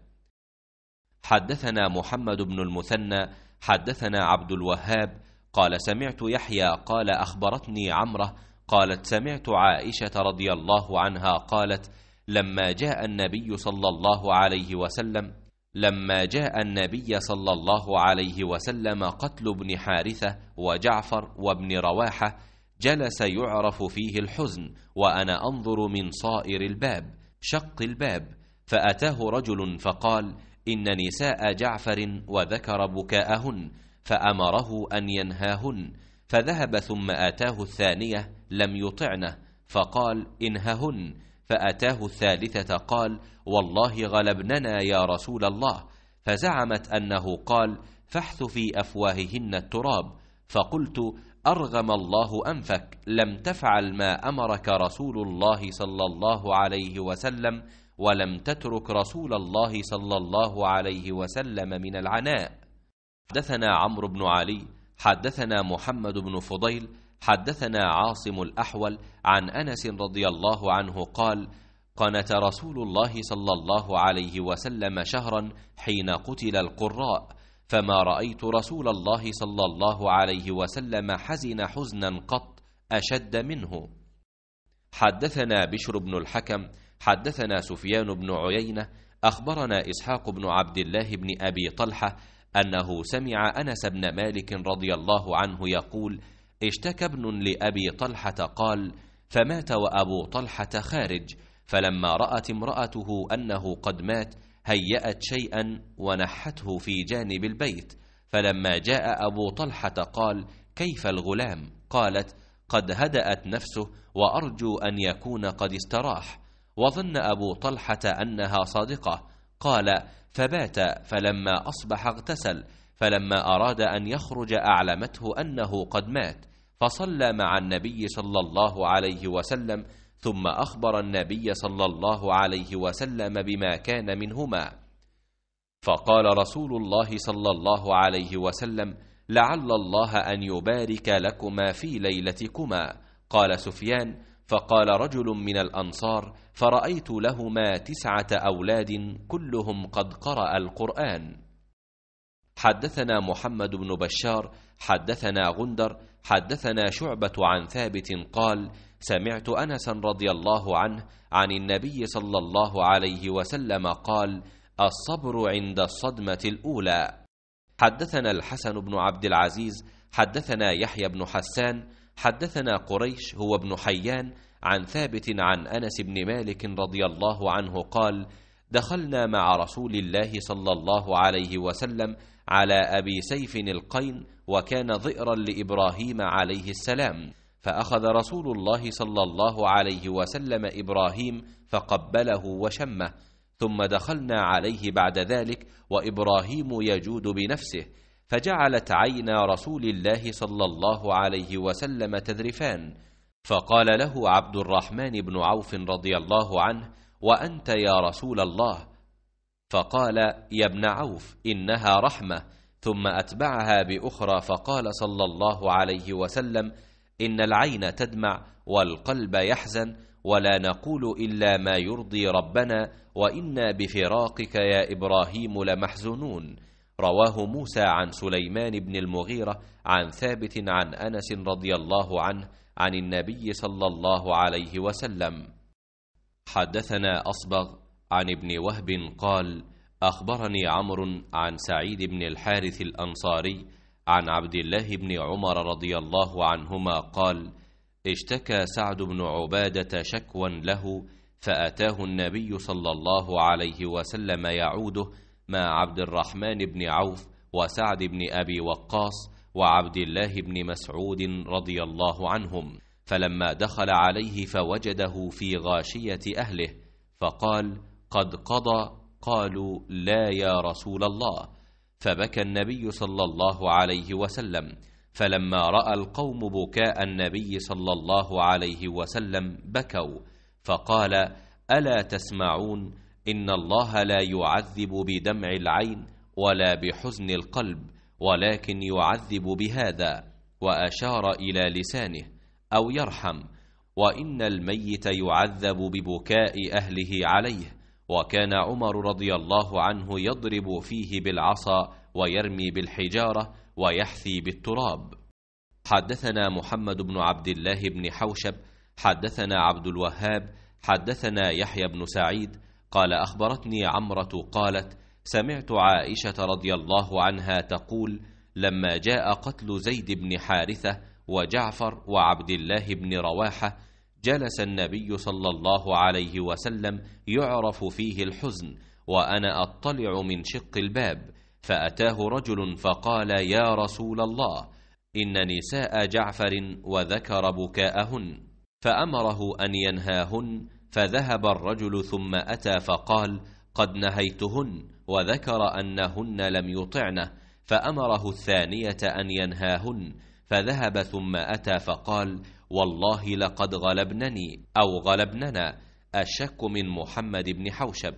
حدثنا محمد بن المثنى حدثنا عبد الوهاب قال سمعت يحيى قال أخبرتني عمرة قالت سمعت عائشة رضي الله عنها قالت لما جاء النبي صلى الله عليه وسلم لما جاء النبي صلى الله عليه وسلم قتل ابن حارثة وجعفر وابن رواحة جلس يعرف فيه الحزن وأنا أنظر من صائر الباب شق الباب فأتاه رجل فقال إن نساء جعفر وذكر بكاءهن فأمره أن ينهاهن فذهب ثم آتاه الثانية لم يطعنه فقال انههن فأتاه الثالثة قال والله غلبننا يا رسول الله فزعمت أنه قال فاحث في أفواههن التراب فقلت أرغم الله أنفك لم تفعل ما أمرك رسول الله صلى الله عليه وسلم ولم تترك رسول الله صلى الله عليه وسلم من العناء حدثنا عمرو بن علي حدثنا محمد بن فضيل حدثنا عاصم الأحول عن أنس رضي الله عنه قال قنت رسول الله صلى الله عليه وسلم شهرا حين قتل القراء فما رأيت رسول الله صلى الله عليه وسلم حزن حزنا قط أشد منه حدثنا بشر بن الحكم حدثنا سفيان بن عيينة أخبرنا إسحاق بن عبد الله بن أبي طلحة أنه سمع أنس بن مالك رضي الله عنه يقول اشتكى ابن لأبي طلحة قال فمات وأبو طلحة خارج فلما رأت امرأته أنه قد مات هيأت شيئا ونحته في جانب البيت فلما جاء أبو طلحة قال كيف الغلام قالت قد هدأت نفسه وأرجو أن يكون قد استراح وظن أبو طلحة أنها صادقة قال فبات فلما أصبح اغتسل فلما أراد أن يخرج أعلمته أنه قد مات فصلى مع النبي صلى الله عليه وسلم ثم أخبر النبي صلى الله عليه وسلم بما كان منهما فقال رسول الله صلى الله عليه وسلم لعل الله أن يبارك لكما في ليلتكما قال سفيان فقال رجل من الأنصار فرأيت لهما تسعة أولاد كلهم قد قرأ القرآن حدثنا محمد بن بشار حدثنا غندر حدثنا شعبة عن ثابت قال سمعت أنسا رضي الله عنه عن النبي صلى الله عليه وسلم قال الصبر عند الصدمة الأولى حدثنا الحسن بن عبد العزيز حدثنا يحيى بن حسان حدثنا قريش هو ابن حيان عن ثابت عن انس بن مالك رضي الله عنه قال دخلنا مع رسول الله صلى الله عليه وسلم على ابي سيف القين وكان ظئرا لابراهيم عليه السلام فاخذ رسول الله صلى الله عليه وسلم ابراهيم فقبله وشمه ثم دخلنا عليه بعد ذلك وابراهيم يجود بنفسه فجعلت عينا رسول الله صلى الله عليه وسلم تذرفان فقال له عبد الرحمن بن عوف رضي الله عنه وانت يا رسول الله فقال يا ابن عوف انها رحمه ثم اتبعها باخرى فقال صلى الله عليه وسلم ان العين تدمع والقلب يحزن ولا نقول الا ما يرضي ربنا وانا بفراقك يا ابراهيم لمحزونون رواه موسى عن سليمان بن المغيرة عن ثابت عن أنس رضي الله عنه عن النبي صلى الله عليه وسلم حدثنا أصبغ عن ابن وهب قال أخبرني عمرو عن سعيد بن الحارث الأنصاري عن عبد الله بن عمر رضي الله عنهما قال اشتكى سعد بن عبادة شكوى له فأتاه النبي صلى الله عليه وسلم يعوده مع عبد الرحمن بن عوف وسعد بن أبي وقاص وعبد الله بن مسعود رضي الله عنهم فلما دخل عليه فوجده في غاشية أهله فقال قد قضى قالوا لا يا رسول الله فبكى النبي صلى الله عليه وسلم فلما رأى القوم بكاء النبي صلى الله عليه وسلم بكوا فقال ألا تسمعون ان الله لا يعذب بدمع العين ولا بحزن القلب ولكن يعذب بهذا واشار الى لسانه او يرحم وان الميت يعذب ببكاء اهله عليه وكان عمر رضي الله عنه يضرب فيه بالعصا ويرمي بالحجاره ويحثي بالتراب حدثنا محمد بن عبد الله بن حوشب حدثنا عبد الوهاب حدثنا يحيى بن سعيد قال أخبرتني عمرة قالت سمعت عائشة رضي الله عنها تقول لما جاء قتل زيد بن حارثة وجعفر وعبد الله بن رواحة جلس النبي صلى الله عليه وسلم يعرف فيه الحزن وأنا أطلع من شق الباب فأتاه رجل فقال يا رسول الله إن نساء جعفر وذكر بكاءهن فأمره أن ينهاهن فذهب الرجل ثم أتى فقال قد نهيتهن وذكر أنهن لم يطعنه فأمره الثانية أن ينهاهن فذهب ثم أتى فقال والله لقد غلبنني أو غلبننا أشك من محمد بن حوشب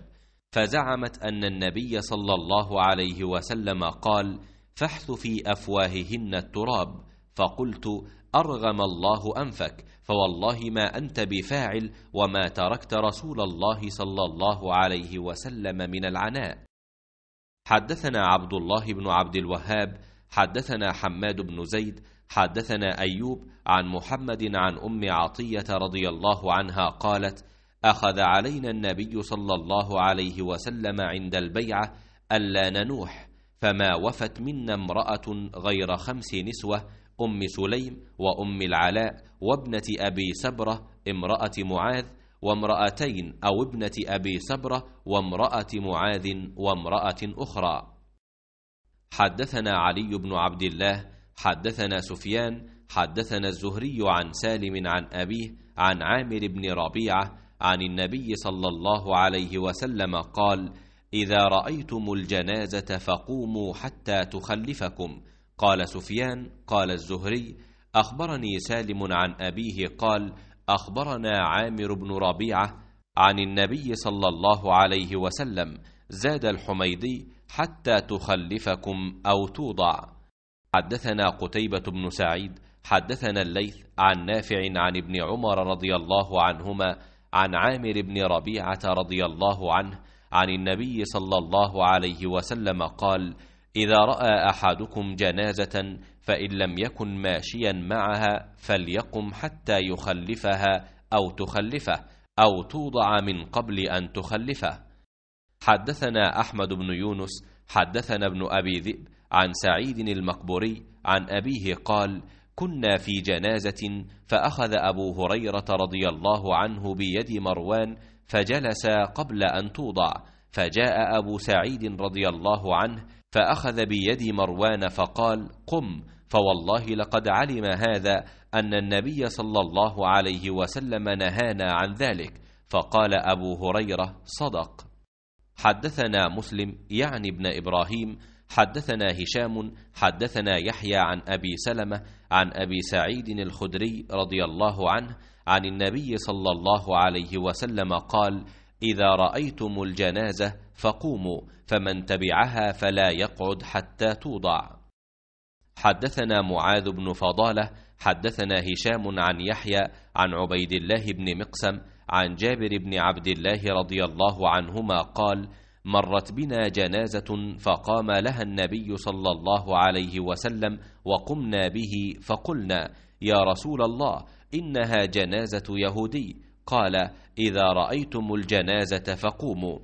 فزعمت أن النبي صلى الله عليه وسلم قال فاحث في أفواههن التراب فقلت أرغم الله أنفك فوالله ما أنت بفاعل وما تركت رسول الله صلى الله عليه وسلم من العناء حدثنا عبد الله بن عبد الوهاب حدثنا حماد بن زيد حدثنا أيوب عن محمد عن أم عطية رضي الله عنها قالت أخذ علينا النبي صلى الله عليه وسلم عند البيعة ألا ننوح فما وفت منا امرأة غير خمس نسوة أم سليم وأم العلاء وابنة أبي سبرة امرأة معاذ وامرأتين أو ابنة أبي سبرة وامرأة معاذ وامرأة أخرى حدثنا علي بن عبد الله حدثنا سفيان حدثنا الزهري عن سالم عن أبيه عن عامر بن ربيعة عن النبي صلى الله عليه وسلم قال إذا رأيتم الجنازة فقوموا حتى تخلفكم قال سفيان قال الزهري أخبرني سالم عن أبيه قال أخبرنا عامر بن ربيعة عن النبي صلى الله عليه وسلم زاد الحميدي حتى تخلفكم أو توضع حدثنا قتيبة بن سعيد حدثنا الليث عن نافع عن ابن عمر رضي الله عنهما عن عامر بن ربيعة رضي الله عنه عن النبي صلى الله عليه وسلم قال إذا رأى أحدكم جنازة فإن لم يكن ماشيا معها فليقم حتى يخلفها أو تخلفه أو توضع من قبل أن تخلفه حدثنا أحمد بن يونس حدثنا ابن أبي ذئب عن سعيد المقبوري عن أبيه قال كنا في جنازة فأخذ أبو هريرة رضي الله عنه بيد مروان فجلس قبل أن توضع فجاء أبو سعيد رضي الله عنه فأخذ بيد مروان فقال قم فوالله لقد علم هذا أن النبي صلى الله عليه وسلم نهانا عن ذلك فقال أبو هريرة صدق حدثنا مسلم يعني ابن إبراهيم حدثنا هشام حدثنا يحيى عن أبي سلمة عن أبي سعيد الخدري رضي الله عنه عن النبي صلى الله عليه وسلم قال إذا رأيتم الجنازة فقوموا فمن تبعها فلا يقعد حتى توضع حدثنا معاذ بن فضاله حدثنا هشام عن يحيى عن عبيد الله بن مقسم عن جابر بن عبد الله رضي الله عنهما قال مرت بنا جنازه فقام لها النبي صلى الله عليه وسلم وقمنا به فقلنا يا رسول الله انها جنازه يهودي قال اذا رايتم الجنازه فقوموا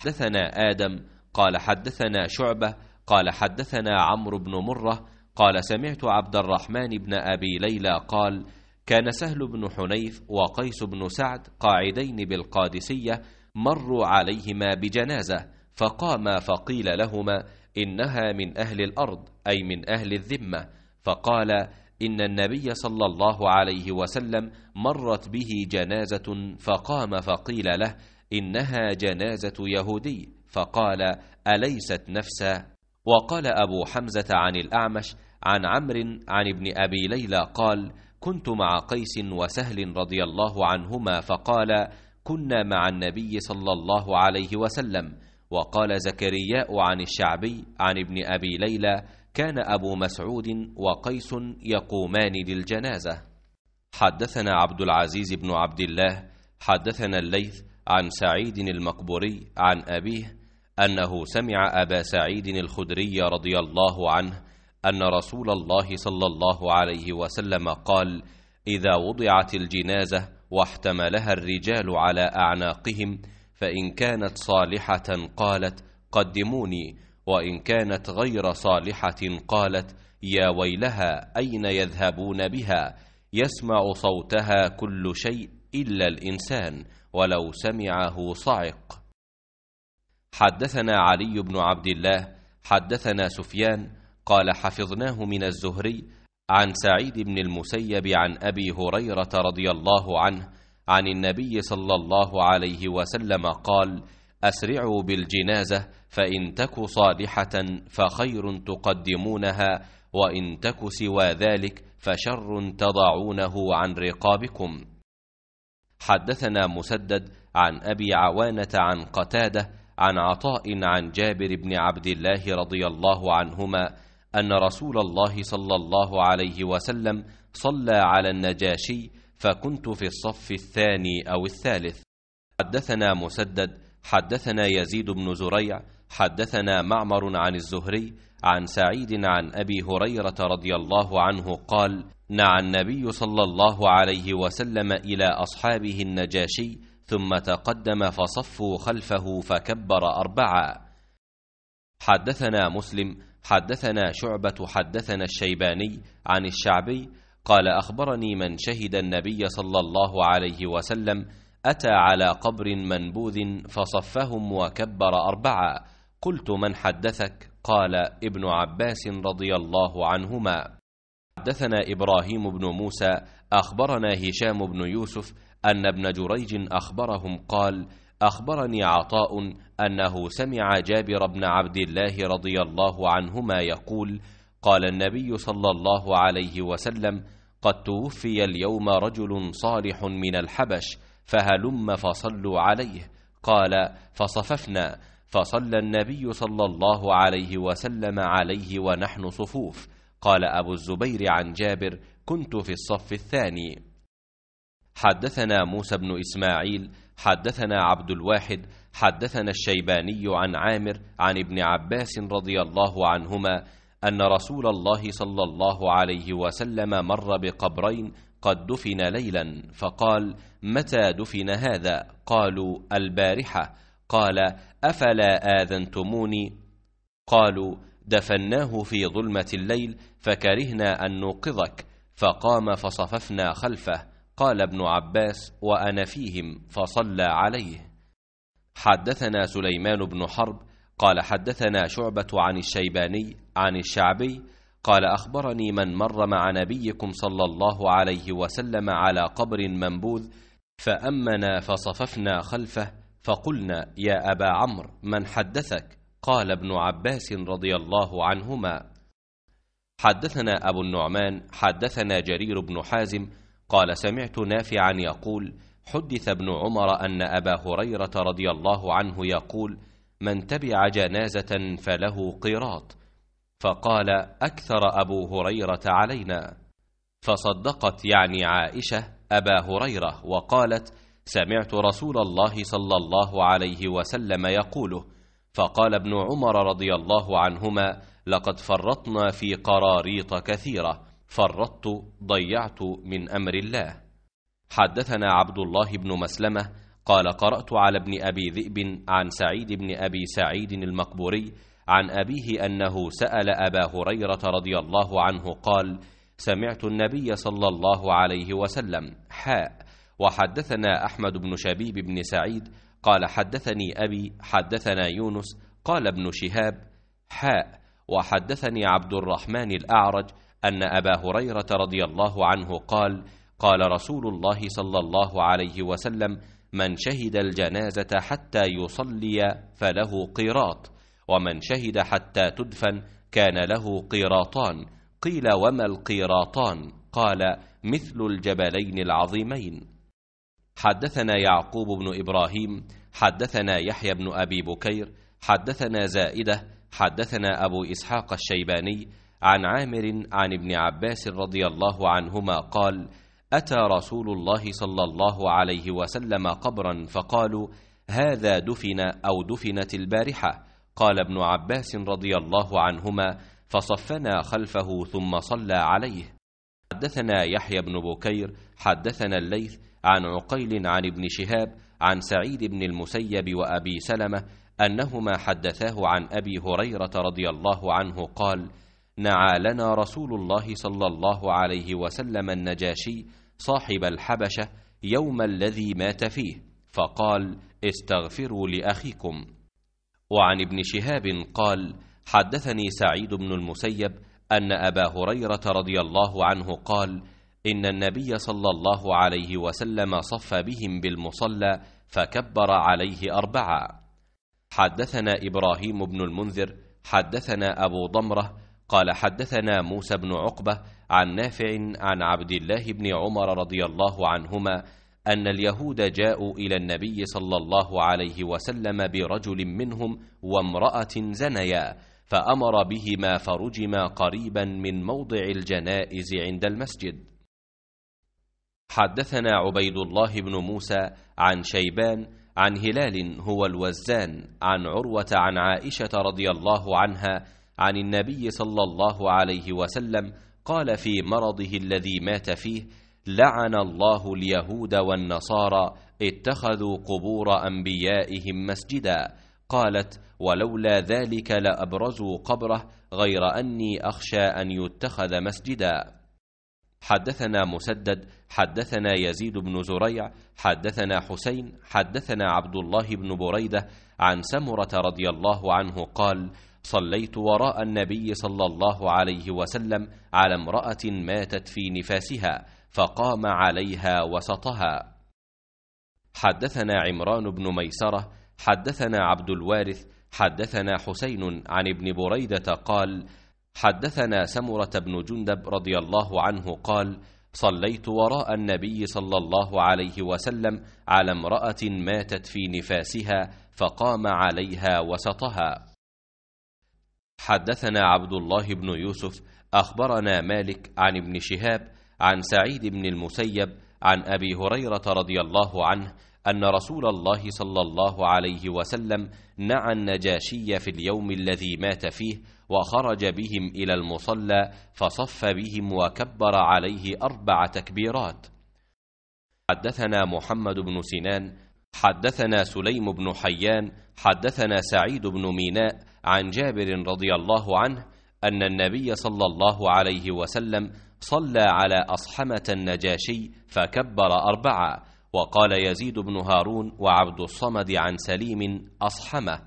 حدثنا ادم قال حدثنا شعبة قال حدثنا عمرو بن مرة قال سمعت عبد الرحمن بن أبي ليلى قال كان سهل بن حنيف وقيس بن سعد قاعدين بالقادسية مروا عليهما بجنازة فقاما فقيل لهما إنها من أهل الأرض أي من أهل الذمة فقال إن النبي صلى الله عليه وسلم مرت به جنازة فقام فقيل له إنها جنازة يهودي فقال أليست نفسا وقال أبو حمزة عن الأعمش عن عمرو عن ابن أبي ليلى قال كنت مع قيس وسهل رضي الله عنهما فقال كنا مع النبي صلى الله عليه وسلم وقال زكرياء عن الشعبي عن ابن أبي ليلى كان أبو مسعود وقيس يقومان للجنازة حدثنا عبد العزيز بن عبد الله حدثنا الليث عن سعيد المقبوري عن أبيه أنه سمع أبا سعيد الخدري رضي الله عنه أن رسول الله صلى الله عليه وسلم قال إذا وضعت الجنازة واحتملها الرجال على أعناقهم فإن كانت صالحة قالت قدموني وإن كانت غير صالحة قالت يا ويلها أين يذهبون بها يسمع صوتها كل شيء إلا الإنسان ولو سمعه صعق حدثنا علي بن عبد الله حدثنا سفيان قال حفظناه من الزهري عن سعيد بن المسيب عن أبي هريرة رضي الله عنه عن النبي صلى الله عليه وسلم قال أسرعوا بالجنازة فإن تك صالحة فخير تقدمونها وإن تك سوى ذلك فشر تضعونه عن رقابكم حدثنا مسدد عن أبي عوانة عن قتادة عن عطاء عن جابر بن عبد الله رضي الله عنهما ان رسول الله صلى الله عليه وسلم صلى على النجاشي فكنت في الصف الثاني او الثالث حدثنا مسدد حدثنا يزيد بن زريع حدثنا معمر عن الزهري عن سعيد عن ابي هريره رضي الله عنه قال نعى النبي صلى الله عليه وسلم الى اصحابه النجاشي ثم تقدم فصفوا خلفه فكبر أربعا حدثنا مسلم حدثنا شعبة حدثنا الشيباني عن الشعبي قال أخبرني من شهد النبي صلى الله عليه وسلم أتى على قبر منبوذ فصفهم وكبر أربعا قلت من حدثك قال ابن عباس رضي الله عنهما حدثنا إبراهيم بن موسى أخبرنا هشام بن يوسف أن ابن جريج أخبرهم قال أخبرني عطاء أنه سمع جابر بن عبد الله رضي الله عنهما يقول قال النبي صلى الله عليه وسلم قد توفي اليوم رجل صالح من الحبش فهلم فصلوا عليه قال فصففنا فصلى النبي صلى الله عليه وسلم عليه ونحن صفوف قال أبو الزبير عن جابر كنت في الصف الثاني حدثنا موسى بن إسماعيل حدثنا عبد الواحد حدثنا الشيباني عن عامر عن ابن عباس رضي الله عنهما أن رسول الله صلى الله عليه وسلم مر بقبرين قد دفن ليلا فقال متى دفن هذا قالوا البارحة قال أفلا آذنتموني قالوا دفناه في ظلمة الليل فكرهنا أن نوقظك فقام فصففنا خلفه قال ابن عباس وأنا فيهم فصلى عليه حدثنا سليمان بن حرب قال حدثنا شعبة عن الشيباني عن الشعبي قال أخبرني من مر مع نبيكم صلى الله عليه وسلم على قبر منبوذ فأمنا فصففنا خلفه فقلنا يا أبا عمرو من حدثك قال ابن عباس رضي الله عنهما حدثنا أبو النعمان حدثنا جرير بن حازم قال سمعت نافعا يقول حدث ابن عمر أن أبا هريرة رضي الله عنه يقول من تبع جنازة فله قيراط فقال أكثر أبو هريرة علينا فصدقت يعني عائشة أبا هريرة وقالت سمعت رسول الله صلى الله عليه وسلم يقوله فقال ابن عمر رضي الله عنهما لقد فرطنا في قراريط كثيرة فرطت ضيعت من أمر الله حدثنا عبد الله بن مسلمة قال قرأت على ابن أبي ذئب عن سعيد بن أبي سعيد المقبوري عن أبيه أنه سأل أبا هريرة رضي الله عنه قال سمعت النبي صلى الله عليه وسلم حاء وحدثنا أحمد بن شبيب بن سعيد قال حدثني أبي حدثنا يونس قال ابن شهاب حاء وحدثني عبد الرحمن الأعرج أن أبا هريرة رضي الله عنه قال قال رسول الله صلى الله عليه وسلم من شهد الجنازة حتى يصلي فله قيراط ومن شهد حتى تدفن كان له قيراطان قيل وما القيراطان قال مثل الجبلين العظيمين حدثنا يعقوب بن إبراهيم حدثنا يحيى بن أبي بكير حدثنا زائدة حدثنا أبو إسحاق الشيباني عن عامر عن ابن عباس رضي الله عنهما قال أتى رسول الله صلى الله عليه وسلم قبرا فقالوا هذا دفن أو دفنت البارحة قال ابن عباس رضي الله عنهما فصفنا خلفه ثم صلى عليه حدثنا يحيى بن بكير حدثنا الليث عن عقيل عن ابن شهاب عن سعيد بن المسيب وأبي سلمة أنهما حدثاه عن أبي هريرة رضي الله عنه قال نعى لنا رسول الله صلى الله عليه وسلم النجاشي صاحب الحبشة يوم الذي مات فيه فقال استغفروا لأخيكم وعن ابن شهاب قال حدثني سعيد بن المسيب أن أبا هريرة رضي الله عنه قال إن النبي صلى الله عليه وسلم صف بهم بالمصلى فكبر عليه أربعة حدثنا إبراهيم بن المنذر حدثنا أبو ضمرة قال حدثنا موسى بن عقبة عن نافع عن عبد الله بن عمر رضي الله عنهما أن اليهود جاءوا إلى النبي صلى الله عليه وسلم برجل منهم وامرأة زنيا فأمر بهما فرجما قريبا من موضع الجنائز عند المسجد حدثنا عبيد الله بن موسى عن شيبان عن هلال هو الوزان عن عروة عن عائشة رضي الله عنها عن النبي صلى الله عليه وسلم قال في مرضه الذي مات فيه لعن الله اليهود والنصارى اتخذوا قبور أنبيائهم مسجدا قالت ولولا ذلك لأبرزوا قبره غير أني أخشى أن يتخذ مسجدا حدثنا مسدد حدثنا يزيد بن زريع حدثنا حسين حدثنا عبد الله بن بريدة عن سمرة رضي الله عنه قال صليت وراء النبي صلى الله عليه وسلم على امرأة ماتت في نفاسها فقام عليها وسطها حدثنا عمران بن ميسرة حدثنا عبد الوارث حدثنا حسين عن ابن بريدة قال حدثنا سمرة بن جندب رضي الله عنه قال صليت وراء النبي صلى الله عليه وسلم على امرأة ماتت في نفاسها فقام عليها وسطها حدثنا عبد الله بن يوسف أخبرنا مالك عن ابن شهاب عن سعيد بن المسيب عن أبي هريرة رضي الله عنه أن رسول الله صلى الله عليه وسلم نعى النجاشي في اليوم الذي مات فيه وخرج بهم إلى المصلى فصف بهم وكبر عليه أربع تكبيرات حدثنا محمد بن سنان حدثنا سليم بن حيان حدثنا سعيد بن ميناء عن جابر رضي الله عنه أن النبي صلى الله عليه وسلم صلى على أصحمة النجاشي فكبر أربعة وقال يزيد بن هارون وعبد الصمد عن سليم أصحمة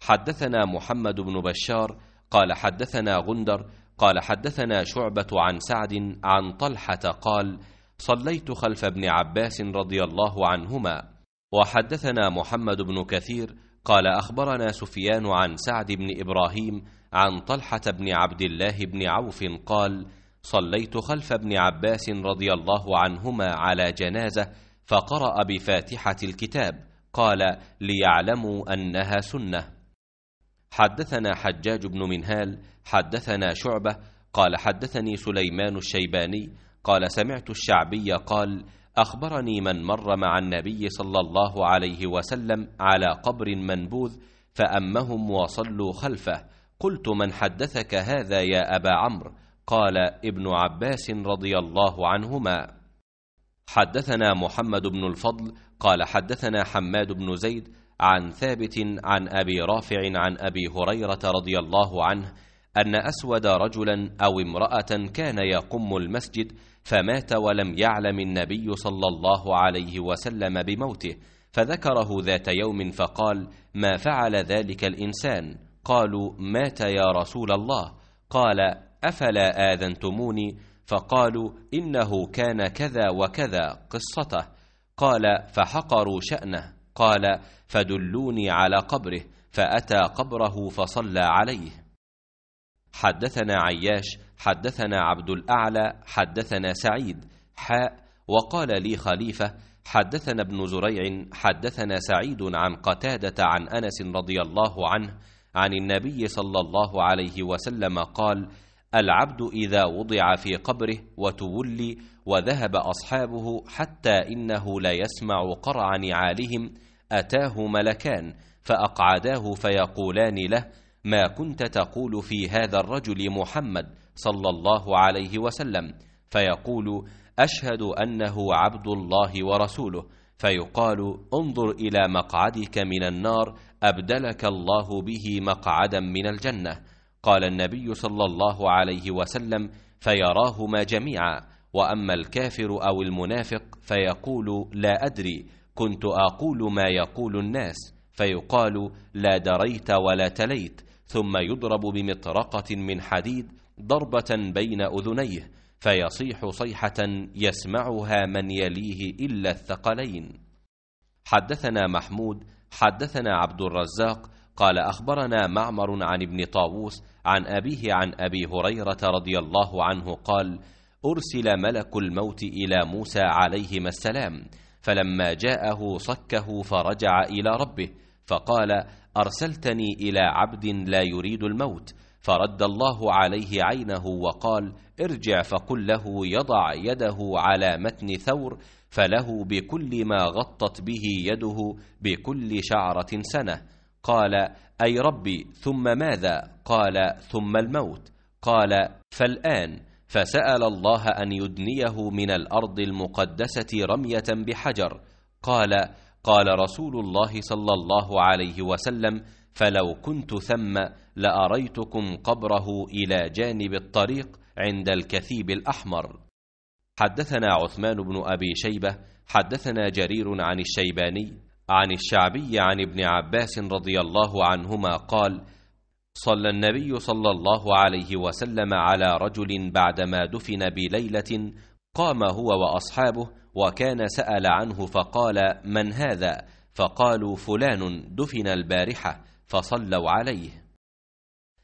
حدثنا محمد بن بشار قال حدثنا غندر قال حدثنا شعبة عن سعد عن طلحة قال صليت خلف ابن عباس رضي الله عنهما وحدثنا محمد بن كثير قال أخبرنا سفيان عن سعد بن إبراهيم عن طلحة بن عبد الله بن عوف قال صليت خلف ابن عباس رضي الله عنهما على جنازة فقرأ بفاتحة الكتاب قال ليعلموا أنها سنة حدثنا حجاج بن منهال حدثنا شعبة قال حدثني سليمان الشيباني قال سمعت الشعبي قال أخبرني من مر مع النبي صلى الله عليه وسلم على قبر منبوذ فأمهم وصلوا خلفه قلت من حدثك هذا يا أبا عمرو قال ابن عباس رضي الله عنهما حدثنا محمد بن الفضل قال حدثنا حماد بن زيد عن ثابت عن أبي رافع عن أبي هريرة رضي الله عنه أن أسود رجلا أو امرأة كان يقم المسجد فمات ولم يعلم النبي صلى الله عليه وسلم بموته فذكره ذات يوم فقال ما فعل ذلك الانسان قالوا مات يا رسول الله قال افلا اذنتموني فقالوا انه كان كذا وكذا قصته قال فحقروا شانه قال فدلوني على قبره فاتى قبره فصلى عليه حدثنا عياش حدثنا عبد الأعلى حدثنا سعيد حاء وقال لي خليفة حدثنا ابن زريع حدثنا سعيد عن قتادة عن أنس رضي الله عنه عن النبي صلى الله عليه وسلم قال العبد إذا وضع في قبره وتولي وذهب أصحابه حتى إنه لا يسمع قرع نعالهم أتاه ملكان فأقعداه فيقولان له ما كنت تقول في هذا الرجل محمد صلى الله عليه وسلم فيقول أشهد أنه عبد الله ورسوله فيقال انظر إلى مقعدك من النار أبدلك الله به مقعدا من الجنة قال النبي صلى الله عليه وسلم فيراهما جميعا وأما الكافر أو المنافق فيقول لا أدري كنت أقول ما يقول الناس فيقال لا دريت ولا تليت ثم يضرب بمطرقة من حديد ضربة بين أذنيه فيصيح صيحة يسمعها من يليه إلا الثقلين حدثنا محمود حدثنا عبد الرزاق قال أخبرنا معمر عن ابن طاووس عن أبيه عن أبي هريرة رضي الله عنه قال أرسل ملك الموت إلى موسى عليهما السلام فلما جاءه صكه فرجع إلى ربه فقال أرسلتني إلى عبد لا يريد الموت فرد الله عليه عينه وقال ارجع فقل له يضع يده على متن ثور فله بكل ما غطت به يده بكل شعره سنه قال اي ربي ثم ماذا قال ثم الموت قال فالان فسال الله ان يدنيه من الارض المقدسه رميه بحجر قال قال رسول الله صلى الله عليه وسلم فلو كنت ثم لاريتكم قبره الى جانب الطريق عند الكثيب الاحمر حدثنا عثمان بن ابي شيبه حدثنا جرير عن الشيباني عن الشعبي عن ابن عباس رضي الله عنهما قال صلى النبي صلى الله عليه وسلم على رجل بعدما دفن بليله قام هو واصحابه وكان سال عنه فقال من هذا فقالوا فلان دفن البارحه فصلوا عليه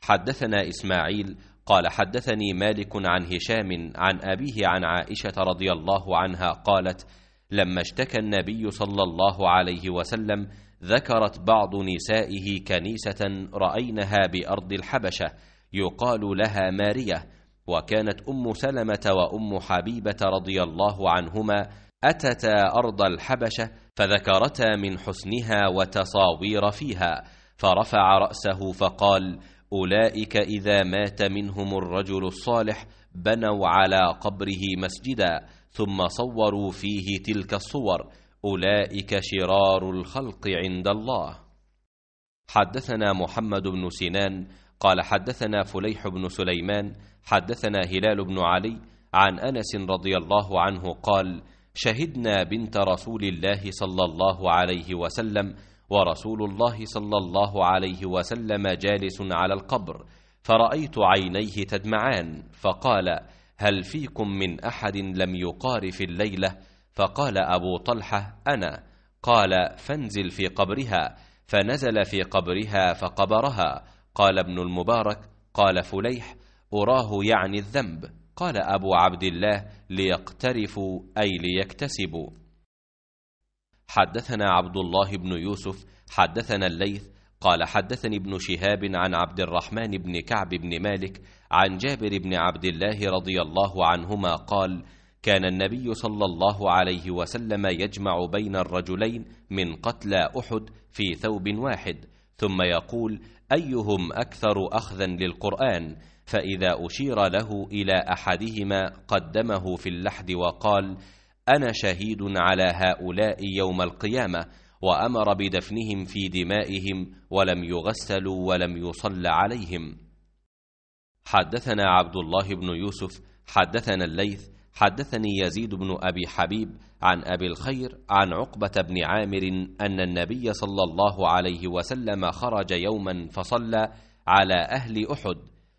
حدثنا إسماعيل قال حدثني مالك عن هشام عن أبيه عن عائشة رضي الله عنها قالت لما اشتكى النبي صلى الله عليه وسلم ذكرت بعض نسائه كنيسة رأينها بأرض الحبشة يقال لها مارية وكانت أم سلمة وأم حبيبة رضي الله عنهما أتتا أرض الحبشة فذكرتا من حسنها وتصاوير فيها فرفع رأسه فقال أولئك إذا مات منهم الرجل الصالح بنوا على قبره مسجدا ثم صوروا فيه تلك الصور أولئك شرار الخلق عند الله حدثنا محمد بن سنان قال حدثنا فليح بن سليمان حدثنا هلال بن علي عن أنس رضي الله عنه قال شهدنا بنت رسول الله صلى الله عليه وسلم ورسول الله صلى الله عليه وسلم جالس على القبر فرأيت عينيه تدمعان فقال هل فيكم من أحد لم يقار في الليلة فقال أبو طلحة أنا قال فانزل في قبرها فنزل في قبرها فقبرها قال ابن المبارك قال فليح أراه يعني الذنب قال أبو عبد الله ليقترفوا أي ليكتسبوا حدثنا عبد الله بن يوسف حدثنا الليث قال حدثني ابن شهاب عن عبد الرحمن بن كعب بن مالك عن جابر بن عبد الله رضي الله عنهما قال كان النبي صلى الله عليه وسلم يجمع بين الرجلين من قتلى احد في ثوب واحد ثم يقول ايهم اكثر اخذا للقران فاذا اشير له الى احدهما قدمه في اللحد وقال أنا شهيد على هؤلاء يوم القيامة وأمر بدفنهم في دمائهم ولم يغسلوا ولم يصل عليهم حدثنا عبد الله بن يوسف حدثنا الليث حدثني يزيد بن أبي حبيب عن أبي الخير عن عقبة بن عامر أن النبي صلى الله عليه وسلم خرج يوما فصلى على أهل أحد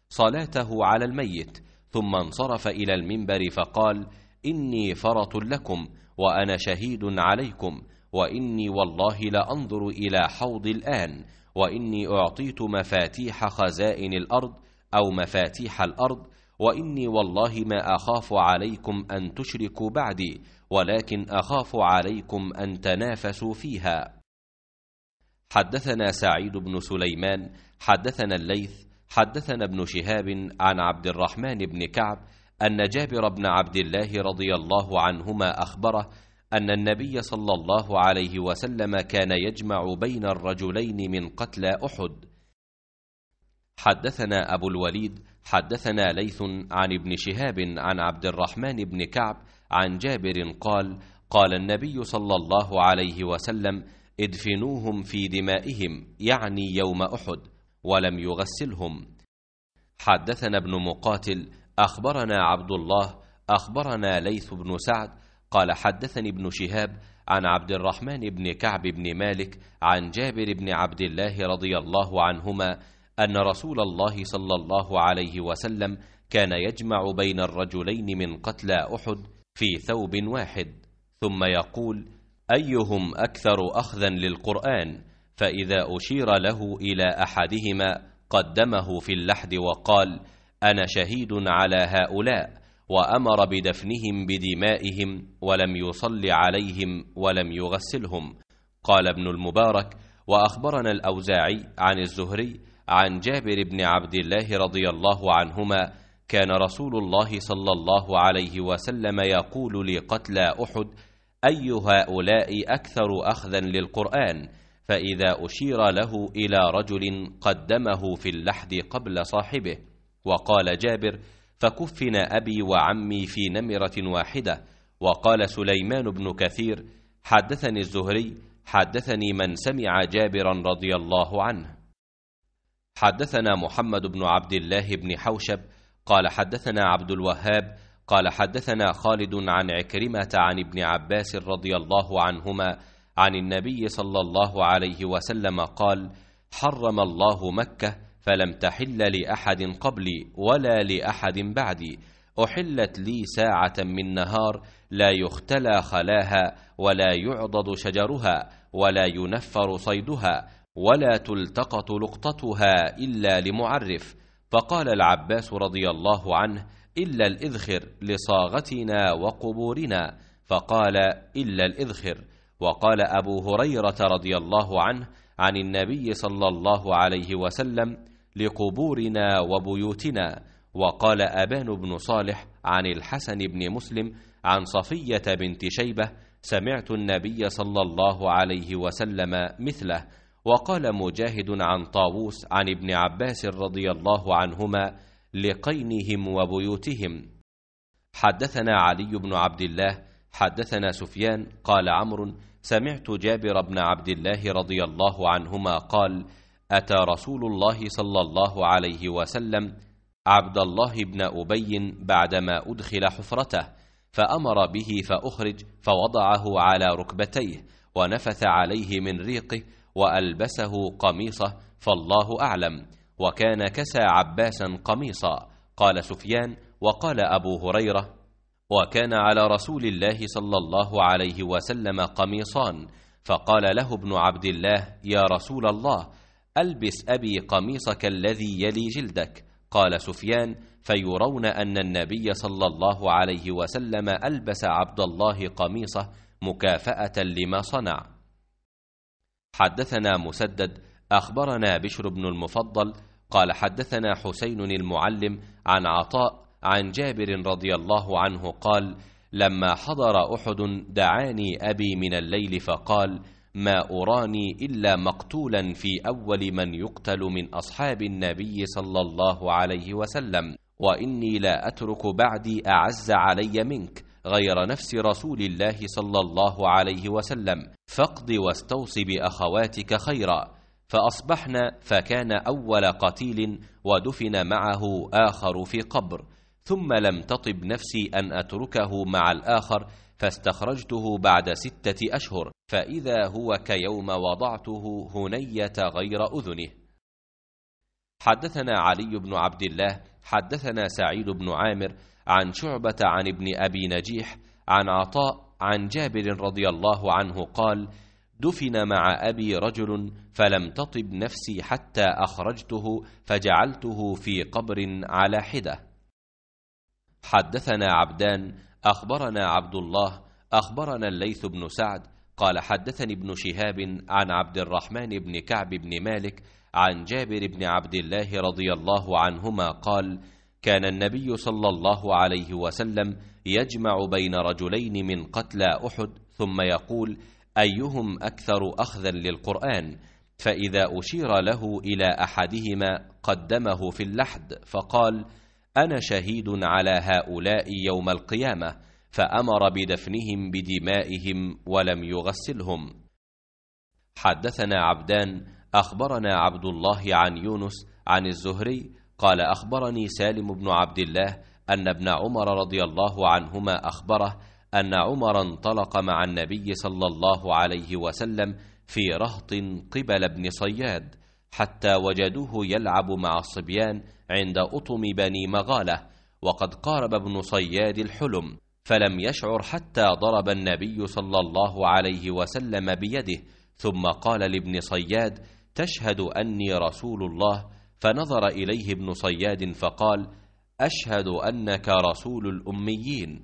صلاته على الميت ثم انصرف إلى المنبر فقال: إني فرط لكم وأنا شهيد عليكم وإني والله لأنظر إلى حوض الآن وإني أعطيت مفاتيح خزائن الأرض أو مفاتيح الأرض وإني والله ما أخاف عليكم أن تشركوا بعدي ولكن أخاف عليكم أن تنافسوا فيها حدثنا سعيد بن سليمان حدثنا الليث حدثنا ابن شهاب عن عبد الرحمن بن كعب أن جابر بن عبد الله رضي الله عنهما أخبره أن النبي صلى الله عليه وسلم كان يجمع بين الرجلين من قتلى أحد حدثنا أبو الوليد حدثنا ليث عن ابن شهاب عن عبد الرحمن بن كعب عن جابر قال قال النبي صلى الله عليه وسلم ادفنوهم في دمائهم يعني يوم أحد ولم يغسلهم حدثنا ابن مقاتل أخبرنا عبد الله أخبرنا ليث بن سعد قال حدثني ابن شهاب عن عبد الرحمن بن كعب بن مالك عن جابر بن عبد الله رضي الله عنهما أن رسول الله صلى الله عليه وسلم كان يجمع بين الرجلين من قتلى أحد في ثوب واحد ثم يقول أيهم أكثر أخذا للقرآن فإذا أشير له إلى أحدهما قدمه في اللحد وقال أنا شهيد على هؤلاء وأمر بدفنهم بدمائهم ولم يصل عليهم ولم يغسلهم قال ابن المبارك وأخبرنا الأوزاعي عن الزهري عن جابر بن عبد الله رضي الله عنهما كان رسول الله صلى الله عليه وسلم يقول لقتلى أحد أي هؤلاء أكثر أخذا للقرآن فإذا أشير له إلى رجل قدمه في اللحد قبل صاحبه وقال جابر فكفنا أبي وعمي في نمرة واحدة وقال سليمان بن كثير حدثني الزهري حدثني من سمع جابرا رضي الله عنه حدثنا محمد بن عبد الله بن حوشب قال حدثنا عبد الوهاب قال حدثنا خالد عن عكرمة عن ابن عباس رضي الله عنهما عن النبي صلى الله عليه وسلم قال حرم الله مكة فلم تحل لأحد قبلي ولا لأحد بعدي أحلت لي ساعة من نهار لا يختلى خلاها ولا يعضد شجرها ولا ينفر صيدها ولا تلتقط لقطتها إلا لمعرف فقال العباس رضي الله عنه إلا الإذخر لصاغتنا وقبورنا فقال إلا الإذخر وقال أبو هريرة رضي الله عنه عن النبي صلى الله عليه وسلم لقبورنا وبيوتنا وقال أبان بن صالح عن الحسن بن مسلم عن صفية بنت شيبة سمعت النبي صلى الله عليه وسلم مثله وقال مجاهد عن طاووس عن ابن عباس رضي الله عنهما لقينهم وبيوتهم حدثنا علي بن عبد الله حدثنا سفيان قال عمرو سمعت جابر بن عبد الله رضي الله عنهما قال أتى رسول الله صلى الله عليه وسلم عبد الله بن أبي بعدما أدخل حفرته فأمر به فأخرج فوضعه على ركبتيه ونفث عليه من ريقه وألبسه قميصه فالله أعلم وكان كسى عباسا قميصا قال سفيان وقال أبو هريرة وكان على رسول الله صلى الله عليه وسلم قميصان فقال له ابن عبد الله يا رسول الله ألبس أبي قميصك الذي يلي جلدك قال سفيان فيرون أن النبي صلى الله عليه وسلم ألبس عبد الله قميصه مكافأة لما صنع حدثنا مسدد أخبرنا بشر بن المفضل قال حدثنا حسين المعلم عن عطاء عن جابر رضي الله عنه قال لما حضر أحد دعاني أبي من الليل فقال ما أراني إلا مقتولا في أول من يقتل من أصحاب النبي صلى الله عليه وسلم وإني لا أترك بعدي أعز علي منك غير نفس رسول الله صلى الله عليه وسلم فاقض واستوص بأخواتك خيرا فأصبحنا فكان أول قتيل ودفن معه آخر في قبر ثم لم تطب نفسي أن أتركه مع الآخر فاستخرجته بعد ستة أشهر فإذا هو كيوم وضعته هنية غير أذنه حدثنا علي بن عبد الله حدثنا سعيد بن عامر عن شعبة عن ابن أبي نجيح عن عطاء عن جابر رضي الله عنه قال دفن مع أبي رجل فلم تطب نفسي حتى أخرجته فجعلته في قبر على حدة حدثنا عبدان أخبرنا عبد الله أخبرنا الليث بن سعد قال حدثني ابن شهاب عن عبد الرحمن بن كعب بن مالك عن جابر بن عبد الله رضي الله عنهما قال كان النبي صلى الله عليه وسلم يجمع بين رجلين من قتلى أحد ثم يقول أيهم أكثر أخذا للقرآن فإذا أشير له إلى أحدهما قدمه في اللحد فقال أنا شهيد على هؤلاء يوم القيامة فأمر بدفنهم بدمائهم ولم يغسلهم حدثنا عبدان أخبرنا عبد الله عن يونس عن الزهري قال أخبرني سالم بن عبد الله أن ابن عمر رضي الله عنهما أخبره أن عمر انطلق مع النبي صلى الله عليه وسلم في رهط قبل ابن صياد حتى وجدوه يلعب مع الصبيان عند أطم بني مغالة وقد قارب ابن صياد الحلم فلم يشعر حتى ضرب النبي صلى الله عليه وسلم بيده ثم قال لابن صياد تشهد أني رسول الله فنظر إليه ابن صياد فقال أشهد أنك رسول الأميين